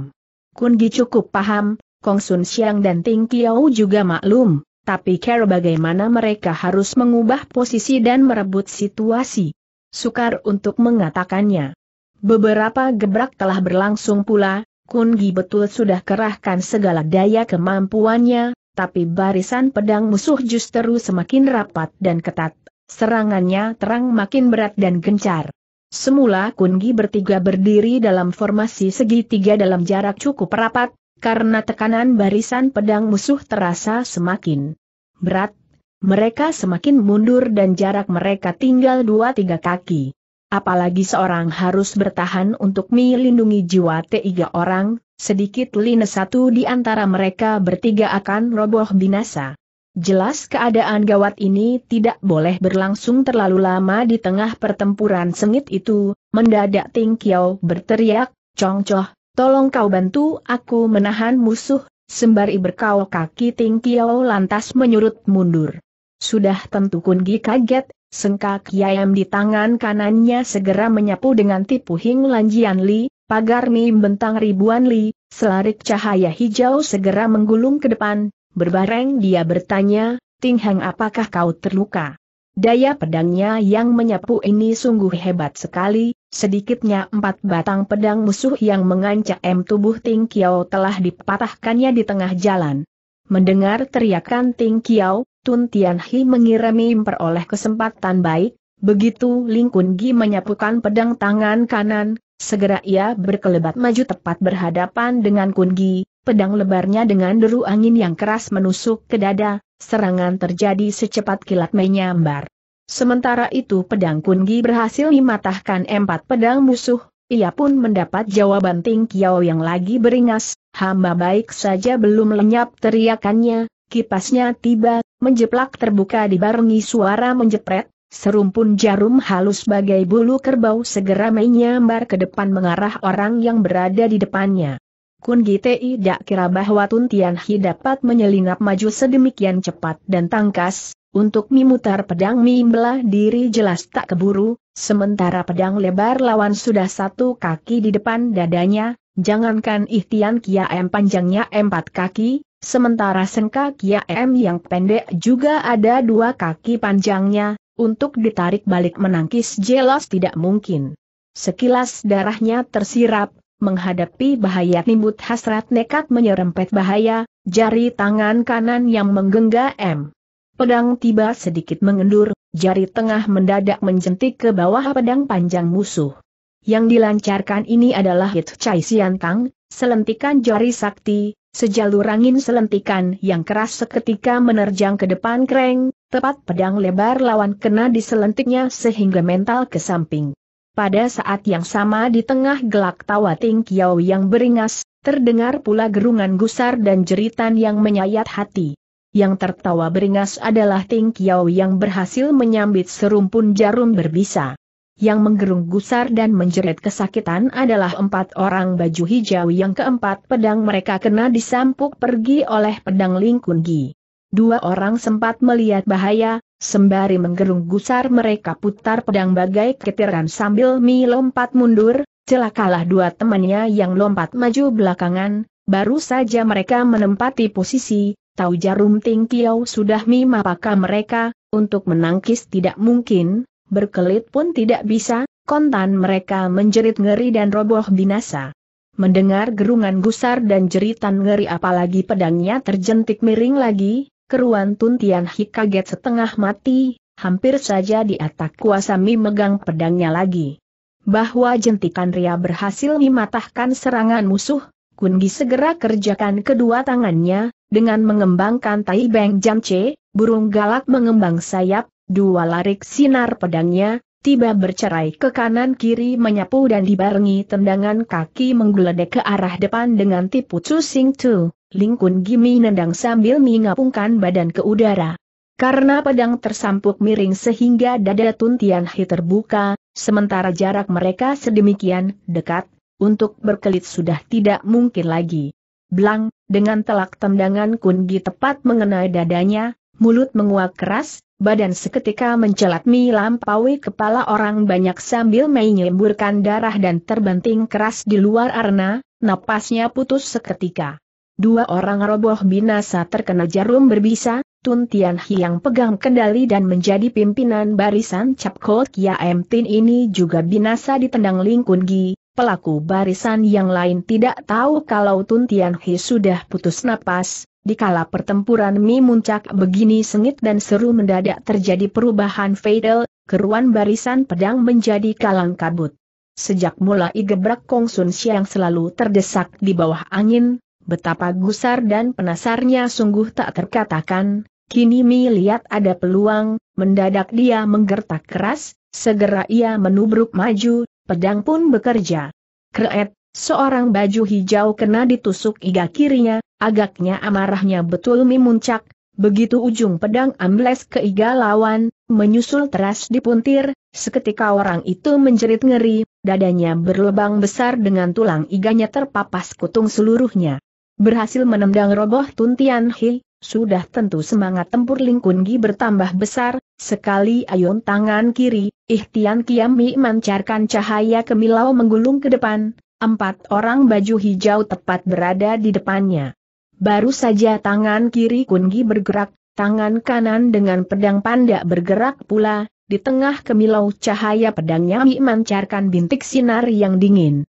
Kungi cukup paham, Kong Sun Xiang dan Ting Kiao juga maklum, tapi care bagaimana mereka harus mengubah posisi dan merebut situasi. Sukar untuk mengatakannya. Beberapa gebrak telah berlangsung pula, Kun Gi betul sudah kerahkan segala daya kemampuannya, tapi barisan pedang musuh justru semakin rapat dan ketat, serangannya terang makin berat dan gencar. Semula Kun Gi bertiga berdiri dalam formasi segitiga dalam jarak cukup rapat, karena tekanan barisan pedang musuh terasa semakin berat, mereka semakin mundur dan jarak mereka tinggal dua tiga kaki. Apalagi seorang harus bertahan untuk melindungi jiwa tiga orang, sedikit lina satu di antara mereka bertiga akan roboh binasa. Jelas keadaan gawat ini tidak boleh berlangsung terlalu lama di tengah pertempuran sengit itu, mendadak Ting Kiao berteriak, Congcoh, tolong kau bantu aku menahan musuh, sembari berkau kaki Ting lantas menyurut mundur. Sudah tentu Kun kaget, sengkak Yayam di tangan kanannya segera menyapu dengan tipu Hing Lanjian Li, pagar mim bentang ribuan Li, selarik cahaya hijau segera menggulung ke depan, berbareng dia bertanya, Ting Hang apakah kau terluka? Daya pedangnya yang menyapu ini sungguh hebat sekali, Sedikitnya empat batang pedang musuh yang mengancam tubuh Ting Kiao telah dipatahkannya di tengah jalan. Mendengar teriakan Ting Kiao, Tun Tianhi mengira peroleh kesempatan baik, begitu Ling Kun menyapukan pedang tangan kanan, segera ia berkelebat maju tepat berhadapan dengan Kun pedang lebarnya dengan deru angin yang keras menusuk ke dada, serangan terjadi secepat kilat menyambar. Sementara itu pedang Kungi berhasil mematahkan empat pedang musuh, ia pun mendapat jawaban Ting Kiao yang lagi beringas, hamba baik saja belum lenyap teriakannya, kipasnya tiba, menjeplak terbuka dibarengi suara menjepret, serumpun jarum halus bagai bulu kerbau segera menyambar ke depan mengarah orang yang berada di depannya. Kun Gite tidak kira bahwa Tun Hi dapat menyelinap maju sedemikian cepat dan tangkas, untuk memutar pedang membelah diri jelas tak keburu, sementara pedang lebar lawan sudah satu kaki di depan dadanya, jangankan Kia M panjangnya empat kaki, sementara sengka kia M yang pendek juga ada dua kaki panjangnya, untuk ditarik balik menangkis jelas tidak mungkin. Sekilas darahnya tersirap, menghadapi bahaya timbut hasrat nekat menyerempet bahaya, jari tangan kanan yang menggenggam Pedang tiba sedikit mengendur, jari tengah mendadak menjentik ke bawah pedang panjang musuh. Yang dilancarkan ini adalah hit Chai Siantang, selentikan jari sakti, sejalur angin selentikan yang keras seketika menerjang ke depan kreng, tepat pedang lebar lawan kena diselentiknya sehingga mental ke samping. Pada saat yang sama di tengah gelak tawa Ting Kiao yang beringas, terdengar pula gerungan gusar dan jeritan yang menyayat hati. Yang tertawa beringas adalah Ting Kiao yang berhasil menyambit serumpun jarum berbisa. Yang menggerung gusar dan menjerit kesakitan adalah empat orang baju hijau yang keempat pedang mereka kena disampuk pergi oleh pedang Lingkun Gi. Dua orang sempat melihat bahaya, sembari menggerung gusar mereka putar pedang bagai ketiran sambil mi lompat mundur, celakalah dua temannya yang lompat maju belakangan, baru saja mereka menempati posisi, tahu jarum Ting Kiau sudah apakah mereka, untuk menangkis tidak mungkin, berkelit pun tidak bisa, kontan mereka menjerit ngeri dan roboh binasa. Mendengar gerungan gusar dan jeritan ngeri apalagi pedangnya terjentik miring lagi, keruan Tuntian Hi kaget setengah mati, hampir saja di atas kuasa Mi megang pedangnya lagi. Bahwa jentikan Ria berhasil mematahkan serangan musuh, Kungi segera kerjakan kedua tangannya, dengan mengembangkan Tai Beng Jam C, burung galak mengembang sayap, dua larik sinar pedangnya, tiba bercerai ke kanan-kiri menyapu dan dibarengi tendangan kaki menggeledek ke arah depan dengan tipu cusing tu, Lingkun Gimi nendang sambil mengapungkan badan ke udara. Karena pedang tersampuk miring sehingga dada Tuntian Hi terbuka, sementara jarak mereka sedemikian dekat, untuk berkelit sudah tidak mungkin lagi blang, dengan telak tendangan Kungi tepat mengenai dadanya, mulut menguak keras, badan seketika mencelat lampaui kepala orang banyak sambil menyemburkan darah dan terbenting keras di luar arena, napasnya putus seketika. Dua orang roboh binasa terkena jarum berbisa, Tun Tian Hiang pegang kendali dan menjadi pimpinan barisan Cap Kia M Tin ini juga binasa ditendang Ling Kun Gi, pelaku barisan yang lain tidak tahu kalau Tun Tian sudah putus napas, dikala pertempuran Mi Muncak begini sengit dan seru mendadak terjadi perubahan fatal, keruan barisan pedang menjadi kalang kabut. Sejak mula igebrak Kong Sun Siang selalu terdesak di bawah angin, betapa gusar dan penasarnya sungguh tak terkatakan, kini Mi lihat ada peluang, mendadak dia menggertak keras, segera ia menubruk maju, pedang pun bekerja. Kreet, seorang baju hijau kena ditusuk iga kirinya, agaknya amarahnya betul memuncak. begitu ujung pedang ambles ke iga lawan, menyusul teras dipuntir, seketika orang itu menjerit ngeri, dadanya berlubang besar dengan tulang iganya terpapas kutung seluruhnya. Berhasil menendang roboh Tuntian Hei, sudah tentu semangat tempur Lingkungi bertambah besar, sekali ayun tangan kiri, Ihtian Kiami mancarkan cahaya kemilau menggulung ke depan, empat orang baju hijau tepat berada di depannya. Baru saja tangan kiri Kungi bergerak, tangan kanan dengan pedang panda bergerak pula, di tengah kemilau cahaya pedangnya Mi mancarkan bintik sinar yang dingin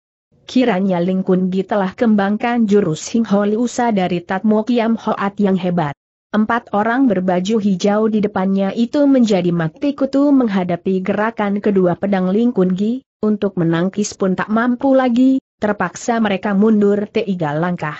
kiranya Ling Kun Gi telah kembangkan jurus Hing Ho Liusa dari Tatmo Kiam Hoat yang hebat. Empat orang berbaju hijau di depannya itu menjadi mati kutu menghadapi gerakan kedua pedang Ling Kun Gi, untuk menangkis pun tak mampu lagi, terpaksa mereka mundur tiga langkah.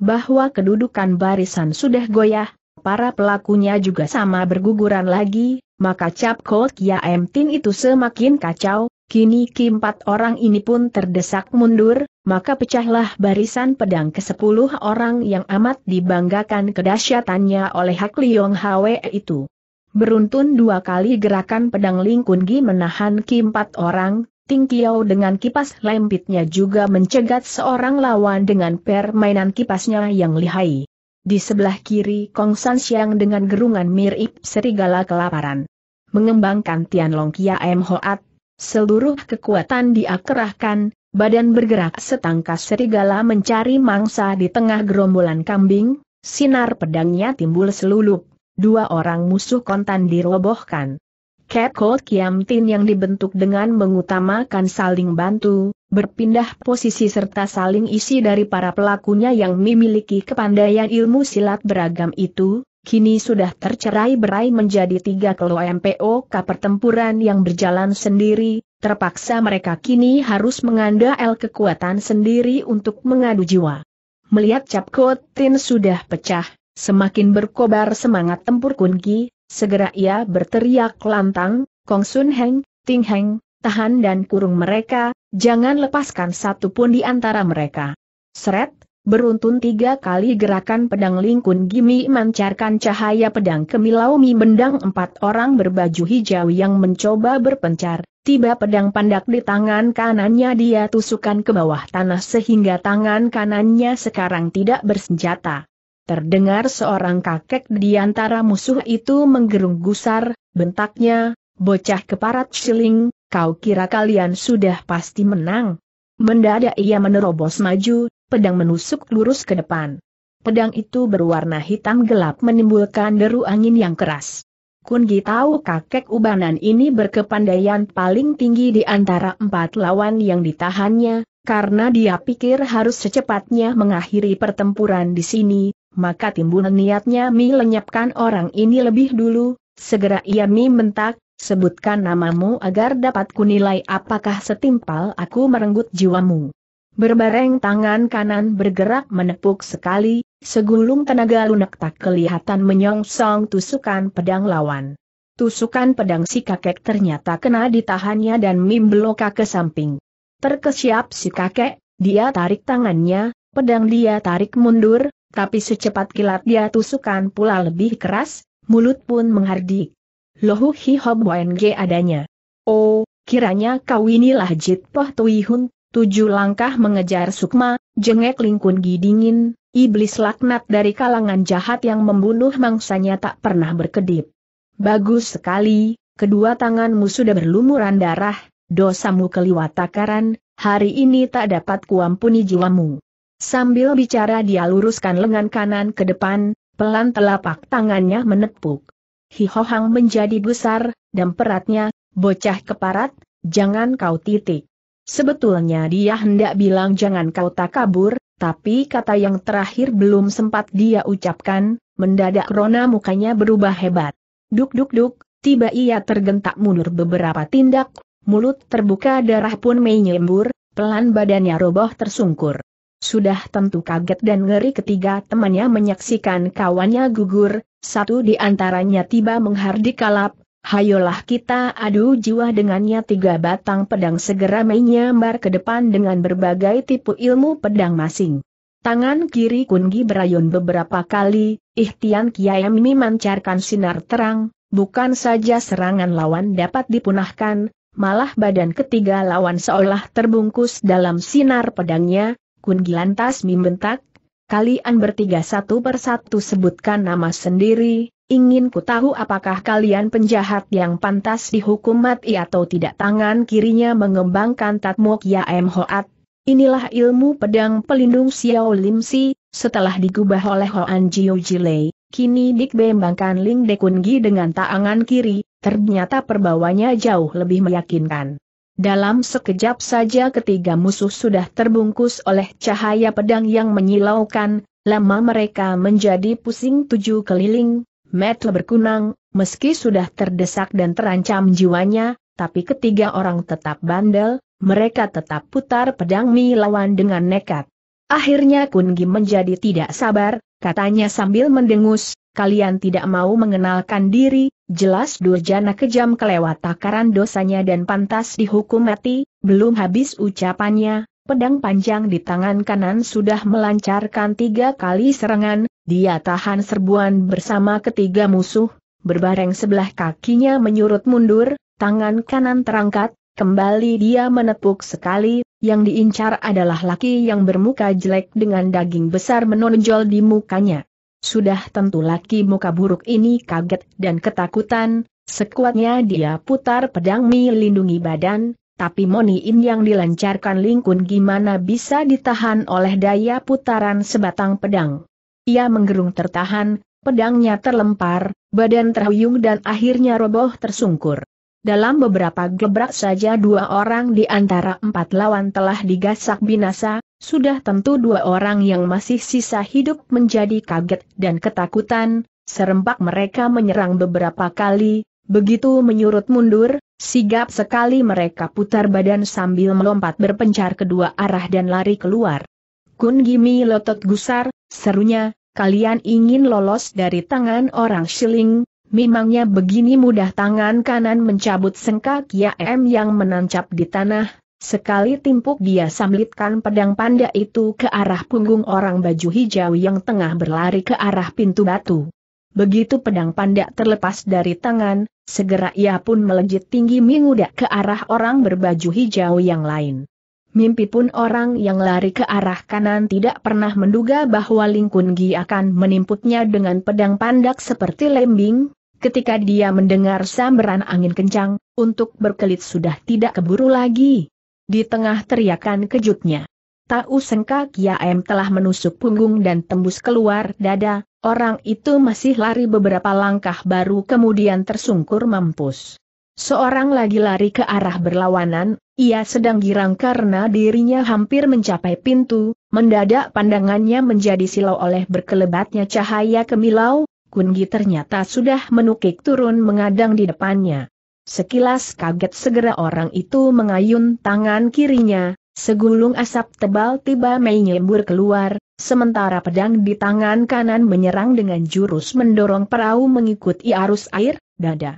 Bahwa kedudukan barisan sudah goyah, para pelakunya juga sama berguguran lagi, maka cap Kot Kia Tin itu semakin kacau, Kini keempat orang ini pun terdesak mundur, maka pecahlah barisan pedang ke sepuluh orang yang amat dibanggakan kedahsyatannya oleh Hak Liong Hwe itu. Beruntun dua kali gerakan pedang Ling Kun Gi menahan keempat orang, Ting Kiao dengan kipas lempitnya juga mencegat seorang lawan dengan permainan kipasnya yang lihai. Di sebelah kiri Kong San Xiang dengan gerungan mirip serigala kelaparan. Mengembangkan Tianlong Kia M Hoat Seluruh kekuatan diakerahkan, badan bergerak setangkas serigala mencari mangsa di tengah gerombolan kambing, sinar pedangnya timbul selulup, dua orang musuh kontan dirobohkan. Kiam Tin yang dibentuk dengan mengutamakan saling bantu, berpindah posisi serta saling isi dari para pelakunya yang memiliki kepandaian ilmu silat beragam itu, kini sudah tercerai berai menjadi tiga keluarga MPOK pertempuran yang berjalan sendiri, terpaksa mereka kini harus mengandalkan kekuatan sendiri untuk mengadu jiwa. Melihat cap Tin sudah pecah, semakin berkobar semangat tempur Kunki, segera ia berteriak lantang, Kong Sun Heng, Ting Heng, tahan dan kurung mereka, jangan lepaskan satu pun di antara mereka. Seret, Beruntun tiga kali gerakan pedang lingkun Gimi mancarkan cahaya pedang Kemilau kemilaumi bendang empat orang berbaju hijau yang mencoba berpencar. Tiba pedang pandak di tangan kanannya dia tusukan ke bawah tanah sehingga tangan kanannya sekarang tidak bersenjata. Terdengar seorang kakek di antara musuh itu menggerung gusar, bentaknya, bocah keparat siling, kau kira kalian sudah pasti menang. Mendadak ia menerobos maju, pedang menusuk lurus ke depan. Pedang itu berwarna hitam gelap menimbulkan deru angin yang keras. Kungi tahu kakek ubanan ini berkepandaian paling tinggi di antara empat lawan yang ditahannya, karena dia pikir harus secepatnya mengakhiri pertempuran di sini, maka timbul niatnya Mi lenyapkan orang ini lebih dulu, segera ia Mi mentak, sebutkan namamu agar dapat kunilai apakah setimpal aku merenggut jiwamu. Berbareng tangan kanan bergerak menepuk sekali, segulung tenaga lunak tak kelihatan menyongsong tusukan pedang lawan. Tusukan pedang si kakek ternyata kena ditahannya dan membeloka ke samping. Terkesiap si kakek, dia tarik tangannya, pedang dia tarik mundur, tapi secepat kilat dia tusukan pula lebih keras, mulut pun menghardik. Lohu hi hob adanya. Oh, kiranya kau inilah Jit Poh Tui Tujuh langkah mengejar Sukma, jengek lingkun gidingin, iblis laknat dari kalangan jahat yang membunuh mangsanya tak pernah berkedip. Bagus sekali, kedua tanganmu sudah berlumuran darah, dosamu keliwat takaran, hari ini tak dapat kuampuni jiwamu. Sambil bicara dia luruskan lengan kanan ke depan, pelan telapak tangannya menepuk. Hihohang menjadi besar dan peratnya, bocah keparat, jangan kau titik. Sebetulnya dia hendak bilang jangan kau tak kabur, tapi kata yang terakhir belum sempat dia ucapkan, mendadak Rona mukanya berubah hebat. Duk duk duk, tiba ia tergentak mundur beberapa tindak, mulut terbuka darah pun menyembur, pelan badannya roboh tersungkur. Sudah tentu kaget dan ngeri ketiga temannya menyaksikan kawannya gugur, satu di antaranya tiba menghardik kalap, Hayolah kita adu jiwa dengannya tiga batang pedang segera menyambar ke depan dengan berbagai tipu ilmu pedang masing. Tangan kiri Kungi berayun beberapa kali, Ihtian mimi mancarkan sinar terang, bukan saja serangan lawan dapat dipunahkan, malah badan ketiga lawan seolah terbungkus dalam sinar pedangnya, Kungi lantas membentak, kalian bertiga satu persatu sebutkan nama sendiri, ingin ku tahu apakah kalian penjahat yang pantas dihukum mati atau tidak tangan kirinya mengembangkan tatmuk Ya M Hoat. Inilah ilmu pedang pelindung Xiao Lim Si, setelah digubah oleh Hoan Jiu Jilei, kini dikembangkan Ling Dekun Gi dengan tangan kiri, ternyata perbawanya jauh lebih meyakinkan. Dalam sekejap saja ketiga musuh sudah terbungkus oleh cahaya pedang yang menyilaukan, lama mereka menjadi pusing tujuh keliling, Metu berkunang, meski sudah terdesak dan terancam jiwanya, tapi ketiga orang tetap bandel, mereka tetap putar pedang Mi lawan dengan nekat. Akhirnya Kun Gi menjadi tidak sabar, katanya sambil mendengus, kalian tidak mau mengenalkan diri, jelas durjana kejam kelewat takaran dosanya dan pantas dihukum mati, belum habis ucapannya, pedang panjang di tangan kanan sudah melancarkan tiga kali serangan, dia tahan serbuan bersama ketiga musuh, berbareng sebelah kakinya menyurut mundur, tangan kanan terangkat, kembali dia menepuk sekali, yang diincar adalah laki yang bermuka jelek dengan daging besar menonjol di mukanya. Sudah tentu laki muka buruk ini kaget dan ketakutan, sekuatnya dia putar pedang melindungi badan, tapi Moni In yang dilancarkan Lingkun gimana bisa ditahan oleh daya putaran sebatang pedang. Ia menggerung tertahan, pedangnya terlempar, badan terhuyung dan akhirnya roboh tersungkur. Dalam beberapa gebrak saja dua orang di antara empat lawan telah digasak binasa, sudah tentu dua orang yang masih sisa hidup menjadi kaget dan ketakutan, serempak mereka menyerang beberapa kali, begitu menyurut mundur, sigap sekali mereka putar badan sambil melompat berpencar kedua arah dan lari keluar. Kun Gimi lotot gusar, serunya, kalian ingin lolos dari tangan orang Shiling, memangnya begini mudah tangan kanan mencabut sengkak M yang menancap di tanah, sekali timpuk dia samlitkan pedang panda itu ke arah punggung orang baju hijau yang tengah berlari ke arah pintu batu. Begitu pedang panda terlepas dari tangan, segera ia pun melejit tinggi mengudak ke arah orang berbaju hijau yang lain. Mimpi pun orang yang lari ke arah kanan tidak pernah menduga bahwa Lingkun Gi akan menimputnya dengan pedang pandak seperti lembing. Ketika dia mendengar samberan angin kencang, untuk berkelit sudah tidak keburu lagi. Di tengah teriakan kejutnya. Tahu sengka Kiaem telah menusuk punggung dan tembus keluar dada, orang itu masih lari beberapa langkah baru kemudian tersungkur mampus. Seorang lagi lari ke arah berlawanan, ia sedang girang karena dirinya hampir mencapai pintu, mendadak pandangannya menjadi silau oleh berkelebatnya cahaya kemilau, Kungi ternyata sudah menukik turun mengadang di depannya. Sekilas kaget segera orang itu mengayun tangan kirinya, segulung asap tebal tiba Mei keluar, sementara pedang di tangan kanan menyerang dengan jurus mendorong perahu mengikuti arus air, dada.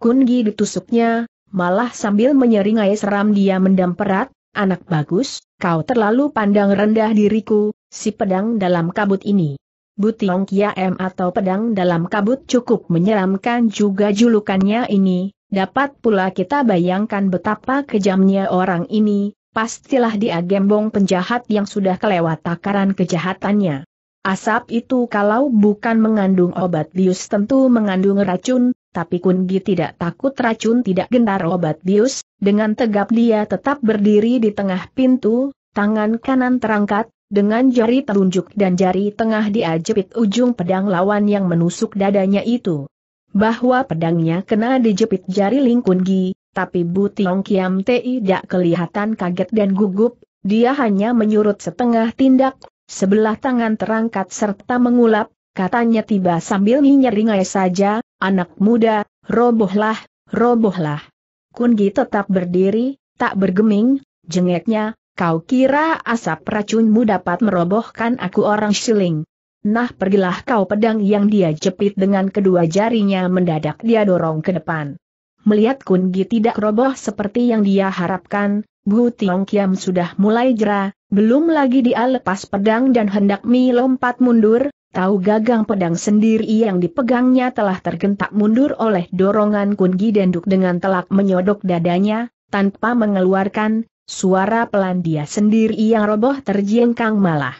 Kungi ditusuknya, malah sambil menyeringai seram dia mendam perat, anak bagus, kau terlalu pandang rendah diriku, si pedang dalam kabut ini. Butiong M atau pedang dalam kabut cukup menyeramkan juga julukannya ini, dapat pula kita bayangkan betapa kejamnya orang ini, pastilah dia gembong penjahat yang sudah kelewat takaran kejahatannya. Asap itu kalau bukan mengandung obat bius tentu mengandung racun, tapi Kungi tidak takut racun tidak gentar obat bius, dengan tegap dia tetap berdiri di tengah pintu, tangan kanan terangkat, dengan jari telunjuk dan jari tengah diajepit ujung pedang lawan yang menusuk dadanya itu. Bahwa pedangnya kena dijepit jari Ling Kungi, tapi Butiong Kiam tidak kelihatan kaget dan gugup, dia hanya menyurut setengah tindak, sebelah tangan terangkat serta mengulap, katanya tiba sambil nyeringai saja, anak muda, robohlah, robohlah. Kungi tetap berdiri, tak bergeming, jengeknya, kau kira asap racunmu dapat merobohkan aku orang siling. Nah pergilah kau pedang yang dia jepit dengan kedua jarinya mendadak dia dorong ke depan. Melihat Kungi tidak roboh seperti yang dia harapkan, Bu Tiong Kiam sudah mulai jera, belum lagi dia lepas pedang dan hendak mi lompat mundur, Tahu gagang pedang sendiri yang dipegangnya telah tergentak mundur oleh dorongan Kungi Denduk dengan telak menyodok dadanya, tanpa mengeluarkan, suara pelan dia sendiri yang roboh terjengkang malah.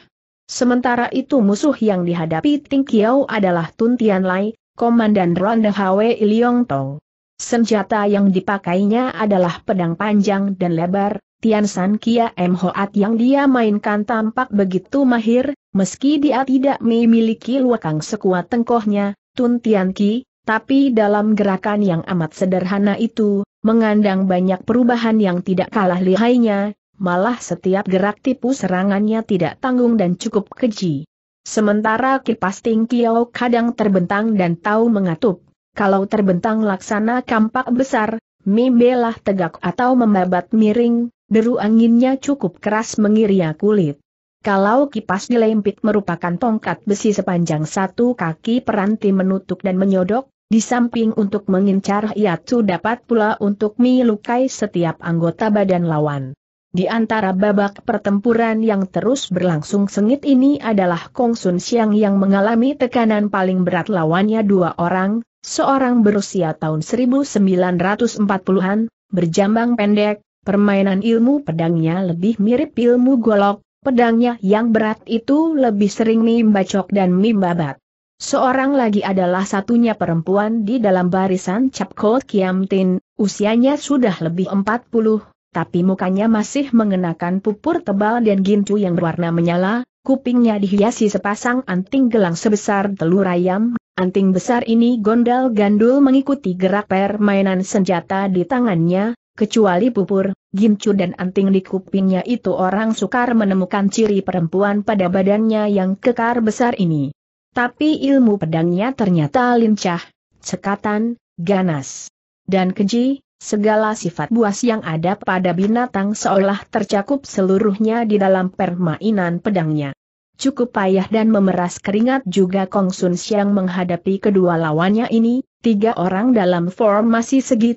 Sementara itu musuh yang dihadapi Ting Kiao adalah Tun Tian Lai, Komandan Ronde Hwe Iliong Tong. Senjata yang dipakainya adalah pedang panjang dan lebar, Tian San Kia M Hoat yang dia mainkan tampak begitu mahir, meski dia tidak memiliki luakang sekuat tengkohnya, Tun Tian Ki, tapi dalam gerakan yang amat sederhana itu, mengandang banyak perubahan yang tidak kalah lihainya, malah setiap gerak tipu serangannya tidak tanggung dan cukup keji. Sementara kipas Ting Kiao kadang terbentang dan tahu mengatup, kalau terbentang laksana kampak besar, mimbelah tegak atau membabat miring, Deru anginnya cukup keras mengiria kulit. Kalau kipas dilempit merupakan tongkat besi sepanjang satu kaki peranti menutup dan menyodok, di samping untuk mengincar Hiatsu dapat pula untuk melukai setiap anggota badan lawan. Di antara babak pertempuran yang terus berlangsung sengit ini adalah Kong Sun Siang yang mengalami tekanan paling berat lawannya dua orang, seorang berusia tahun 1940-an, berjambang pendek, Permainan ilmu pedangnya lebih mirip ilmu golok, pedangnya yang berat itu lebih sering mimbacok dan mimbabat. Seorang lagi adalah satunya perempuan di dalam barisan Cap Kiam Kiamtin, usianya sudah lebih 40, tapi mukanya masih mengenakan pupur tebal dan gincu yang berwarna menyala, kupingnya dihiasi sepasang anting gelang sebesar telur ayam, anting besar ini gondal gandul mengikuti gerak permainan senjata di tangannya, Kecuali pupur, gincu dan anting di kupingnya itu orang sukar menemukan ciri perempuan pada badannya yang kekar besar ini. Tapi ilmu pedangnya ternyata lincah, cekatan, ganas, dan keji, segala sifat buas yang ada pada binatang seolah tercakup seluruhnya di dalam permainan pedangnya. Cukup payah dan memeras keringat juga Kong Sun Siang menghadapi kedua lawannya ini, tiga orang dalam formasi segi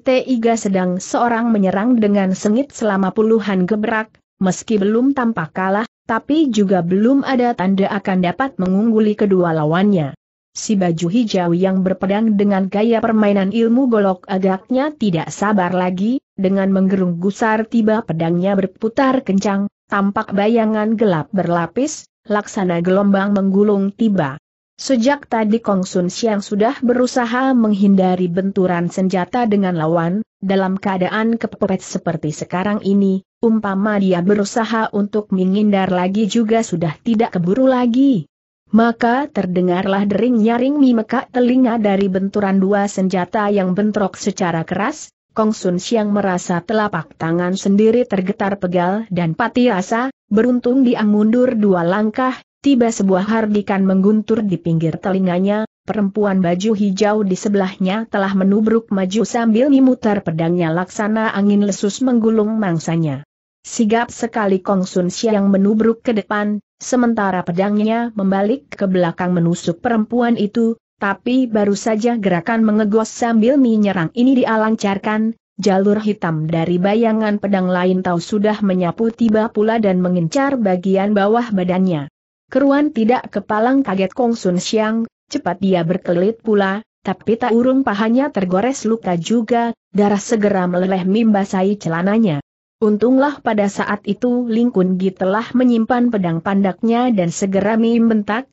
sedang seorang menyerang dengan sengit selama puluhan gebrak, meski belum tampak kalah, tapi juga belum ada tanda akan dapat mengungguli kedua lawannya. Si baju hijau yang berpedang dengan gaya permainan ilmu golok agaknya tidak sabar lagi, dengan menggerung gusar tiba pedangnya berputar kencang, tampak bayangan gelap berlapis, laksana gelombang menggulung tiba. Sejak tadi Kong Sun Xiang sudah berusaha menghindari benturan senjata dengan lawan, dalam keadaan kepepet seperti sekarang ini, umpama dia berusaha untuk menghindar lagi juga sudah tidak keburu lagi. Maka terdengarlah dering nyaring mimekak telinga dari benturan dua senjata yang bentrok secara keras, Kong Sun Xiang merasa telapak tangan sendiri tergetar pegal dan pati asa, beruntung dia mundur dua langkah, tiba sebuah hardikan mengguntur di pinggir telinganya, perempuan baju hijau di sebelahnya telah menubruk maju sambil memutar pedangnya laksana angin lesus menggulung mangsanya. Sigap sekali Kong Sun Siang menubruk ke depan, sementara pedangnya membalik ke belakang menusuk perempuan itu, tapi baru saja gerakan mengegos sambil menyerang ini dialancarkan, jalur hitam dari bayangan pedang lain tahu sudah menyapu tiba pula dan mengincar bagian bawah badannya. Keruan tidak kepalang kaget Kong Sun Siang, cepat dia berkelit pula, tapi tak urung pahanya tergores luka juga, darah segera meleleh membasahi celananya. Untunglah pada saat itu Ling Kun Gi telah menyimpan pedang pandaknya dan segera membentak,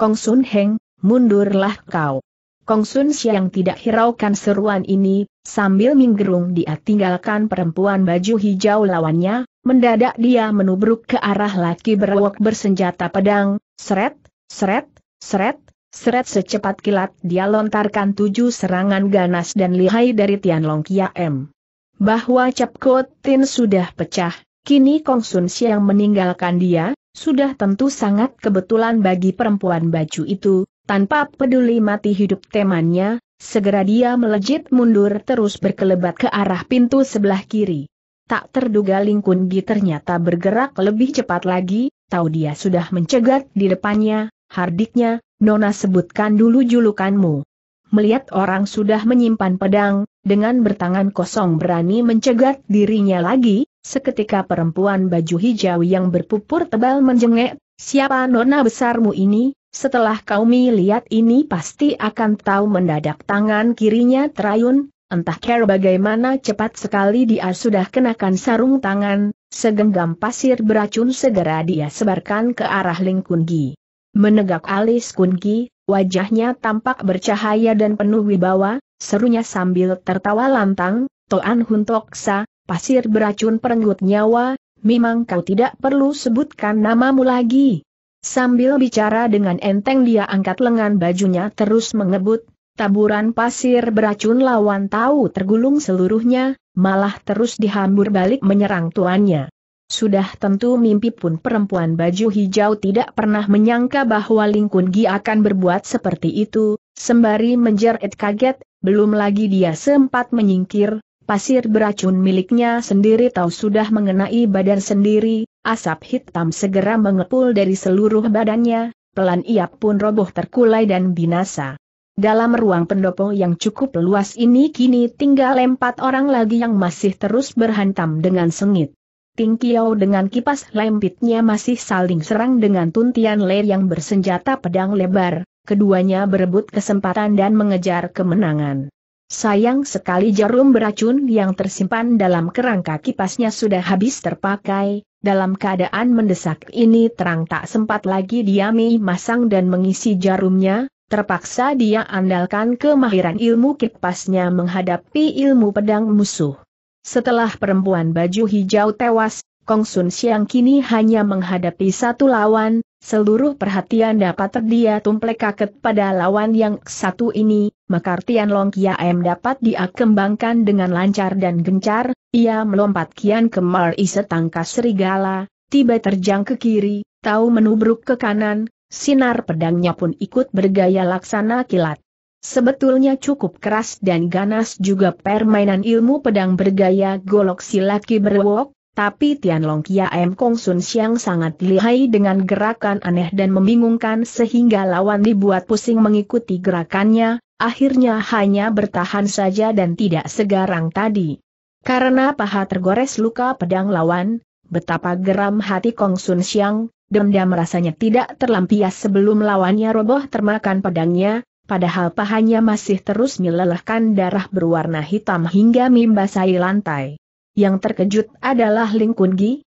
Kong Sun Heng, mundurlah kau. Kong Sun Siang tidak hiraukan seruan ini, sambil minggerung dia tinggalkan perempuan baju hijau lawannya, Mendadak dia menubruk ke arah laki berwok bersenjata pedang, seret, seret, seret, seret secepat kilat dia lontarkan tujuh serangan ganas dan lihai dari Tianlong M. Bahwa Capko Tin sudah pecah, kini Kong Sun Siang meninggalkan dia, sudah tentu sangat kebetulan bagi perempuan baju itu, tanpa peduli mati hidup temannya, segera dia melejit mundur terus berkelebat ke arah pintu sebelah kiri. Tak terduga Kun Gi ternyata bergerak lebih cepat lagi, tahu dia sudah mencegat di depannya, hardiknya, Nona sebutkan dulu julukanmu. Melihat orang sudah menyimpan pedang, dengan bertangan kosong berani mencegat dirinya lagi, seketika perempuan baju hijau yang berpupur tebal menjengek, siapa Nona besarmu ini? Setelah kau lihat ini pasti akan tahu mendadak tangan kirinya terayun, Entah care bagaimana cepat sekali dia sudah kenakan sarung tangan, segenggam pasir beracun segera dia sebarkan ke arah Ling Kungi. Menegak alis Kungi, wajahnya tampak bercahaya dan penuh wibawa, serunya sambil tertawa lantang, Toan Huntoksa, pasir beracun perenggut nyawa, memang kau tidak perlu sebutkan namamu lagi. Sambil bicara dengan enteng dia angkat lengan bajunya terus mengebut, Taburan pasir beracun lawan tahu tergulung seluruhnya, malah terus dihambur balik menyerang tuannya. Sudah tentu mimpi pun perempuan baju hijau tidak pernah menyangka bahwa Lingkun Gi akan berbuat seperti itu, sembari menjerit kaget, belum lagi dia sempat menyingkir, pasir beracun miliknya sendiri tahu sudah mengenai badan sendiri, asap hitam segera mengepul dari seluruh badannya, pelan ia pun roboh terkulai dan binasa. Dalam ruang pendopo yang cukup luas ini kini tinggal empat orang lagi yang masih terus berhantam dengan sengit. Ting Kiao dengan kipas lempitnya masih saling serang dengan Tuntian Le yang bersenjata pedang lebar, keduanya berebut kesempatan dan mengejar kemenangan. Sayang sekali jarum beracun yang tersimpan dalam kerangka kipasnya sudah habis terpakai, dalam keadaan mendesak ini terang tak sempat lagi diami masang dan mengisi jarumnya, Terpaksa dia andalkan kemahiran ilmu kipasnya menghadapi ilmu pedang musuh. Setelah perempuan baju hijau tewas, Kong Sun Siang kini hanya menghadapi satu lawan, seluruh perhatian dapat terdia tumplek kaget pada lawan yang satu ini, maka Tian Long Kiam dapat dia kembangkan dengan lancar dan gencar, ia melompat kian ke kemari setangkas serigala, tiba terjang ke kiri, tahu menubruk ke kanan, sinar pedangnya pun ikut bergaya laksana kilat. Sebetulnya cukup keras dan ganas juga permainan ilmu pedang bergaya golok silaki berwok, tapi Tianlong Kia M. Kong Sun Siang sangat lihai dengan gerakan aneh dan membingungkan sehingga lawan dibuat pusing mengikuti gerakannya, akhirnya hanya bertahan saja dan tidak segarang tadi. Karena paha tergores luka pedang lawan, betapa geram hati Kong Sun Siang, dendam rasanya tidak terlampias sebelum lawannya roboh termakan pedangnya, padahal pahanya masih terus melelehkan darah berwarna hitam hingga membasahi lantai. Yang terkejut adalah Ling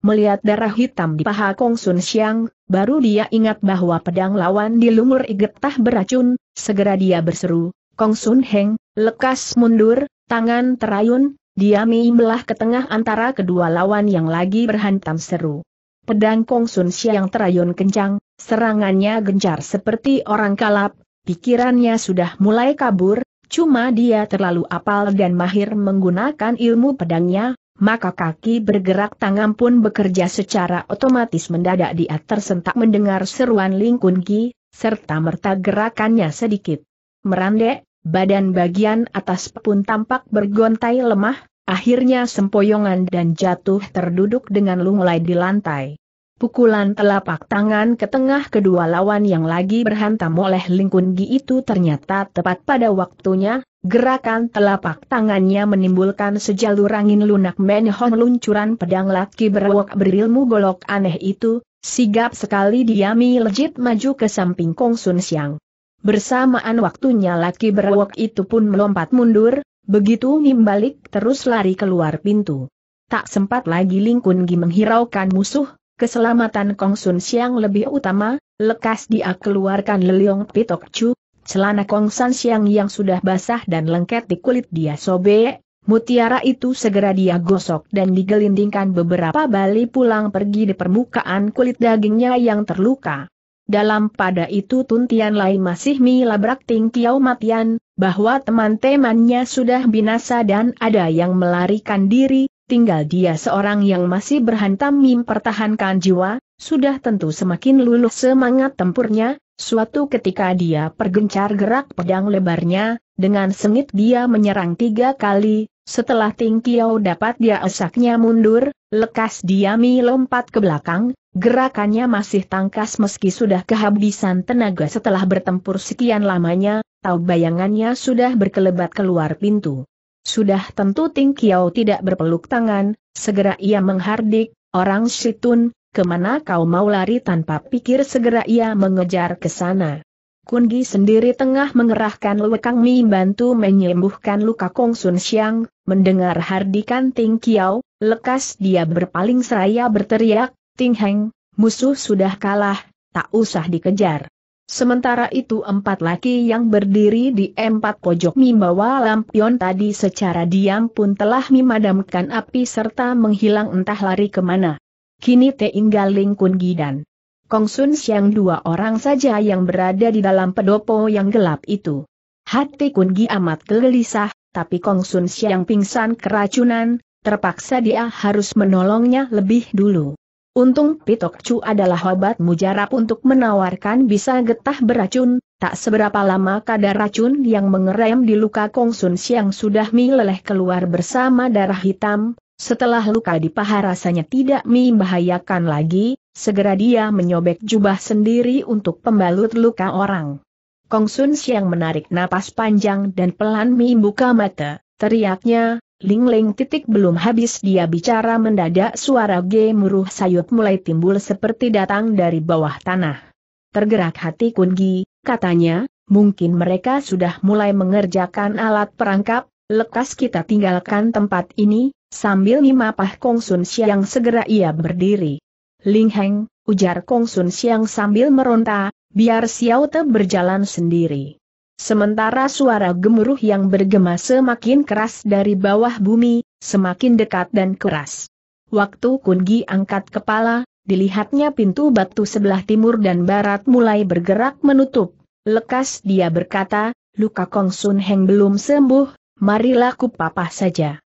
melihat darah hitam di paha Kong Sun Xiang, baru dia ingat bahwa pedang lawan di dilumur igetah beracun, segera dia berseru, Kong Sun Heng, lekas mundur, tangan terayun, dia membelah ke tengah antara kedua lawan yang lagi berhantam seru. Pedang Kong Sun yang terayun kencang, serangannya gencar seperti orang kalap, pikirannya sudah mulai kabur, cuma dia terlalu apal dan mahir menggunakan ilmu pedangnya, maka kaki bergerak tangan pun bekerja secara otomatis mendadak dia tersentak mendengar seruan Ling Kun Ki, serta merta gerakannya sedikit. Merandek, badan bagian atas pun tampak bergontai lemah, Akhirnya sempoyongan dan jatuh terduduk dengan lunglai di lantai. Pukulan telapak tangan ke tengah kedua lawan yang lagi berhantam oleh Lingkun Gi itu ternyata tepat pada waktunya, gerakan telapak tangannya menimbulkan sejalur angin lunak menhon luncuran pedang laki berwok berilmu golok aneh itu, sigap sekali diami lejit maju ke samping Kong Sun Siang. Bersamaan waktunya laki berwok itu pun melompat mundur, Begitu Nim balik terus lari keluar pintu. Tak sempat lagi Ling Kun Gi menghiraukan musuh, keselamatan Kong Sun Siang lebih utama, lekas dia keluarkan leliong pitok cu, celana Kong Sun Siang yang sudah basah dan lengket di kulit dia sobek, mutiara itu segera dia gosok dan digelindingkan beberapa bali pulang pergi di permukaan kulit dagingnya yang terluka. Dalam pada itu Tuntian Lai masih milabrak Ting Kiau Matian, bahwa teman-temannya sudah binasa dan ada yang melarikan diri, tinggal dia seorang yang masih berhantam mempertahankan jiwa, sudah tentu semakin luluh semangat tempurnya, suatu ketika dia pergencar gerak pedang lebarnya, dengan sengit dia menyerang tiga kali, setelah Ting Kiao dapat dia esaknya mundur, Lekas diami lompat ke belakang, gerakannya masih tangkas meski sudah kehabisan tenaga setelah bertempur sekian lamanya, tahu bayangannya sudah berkelebat keluar pintu. Sudah tentu Ting Kiao tidak berpeluk tangan, segera ia menghardik, orang situn, kemana kau mau lari tanpa pikir segera ia mengejar ke sana. Kungi sendiri tengah mengerahkan lekang mi bantu menyembuhkan luka Kong Sun Xiang, mendengar hardikan Ting Kiao, Lekas dia berpaling seraya berteriak, Ting Heng, musuh sudah kalah, tak usah dikejar. Sementara itu empat laki yang berdiri di empat pojok membawa lampion tadi secara diam pun telah memadamkan api serta menghilang entah lari kemana. Kini teinggal Ling Kun Gidan. Kong Sun Siang dua orang saja yang berada di dalam pedopo yang gelap itu. Hati Kun Gi amat gelisah, tapi Kong Sun Siang pingsan keracunan, terpaksa dia harus menolongnya lebih dulu. Untung Pitokcu adalah obat mujarab untuk menawarkan bisa getah beracun, tak seberapa lama kadar racun yang mengerem di luka Kong Sun Siang sudah meleleh keluar bersama darah hitam, setelah luka di paha rasanya tidak membahayakan lagi, segera dia menyobek jubah sendiri untuk pembalut luka orang. Kong Sun Siang menarik napas panjang dan pelan membuka mata, teriaknya, Lingling titik belum habis dia bicara mendadak suara gemuruh sayup mulai timbul seperti datang dari bawah tanah. Tergerak hati Kungi, katanya, mungkin mereka sudah mulai mengerjakan alat perangkap, lekas kita tinggalkan tempat ini, sambil nimapah Kong Sun Siang segera ia berdiri. Ling Heng, ujar Kong Sun Siang sambil meronta, biar Xiao Te berjalan sendiri. Sementara suara gemuruh yang bergema semakin keras dari bawah bumi, semakin dekat dan keras. Waktu Kungi angkat kepala, dilihatnya pintu batu sebelah timur dan barat mulai bergerak menutup. Lekas dia berkata, luka Kong Sun Heng belum sembuh, marilah kupapah saja.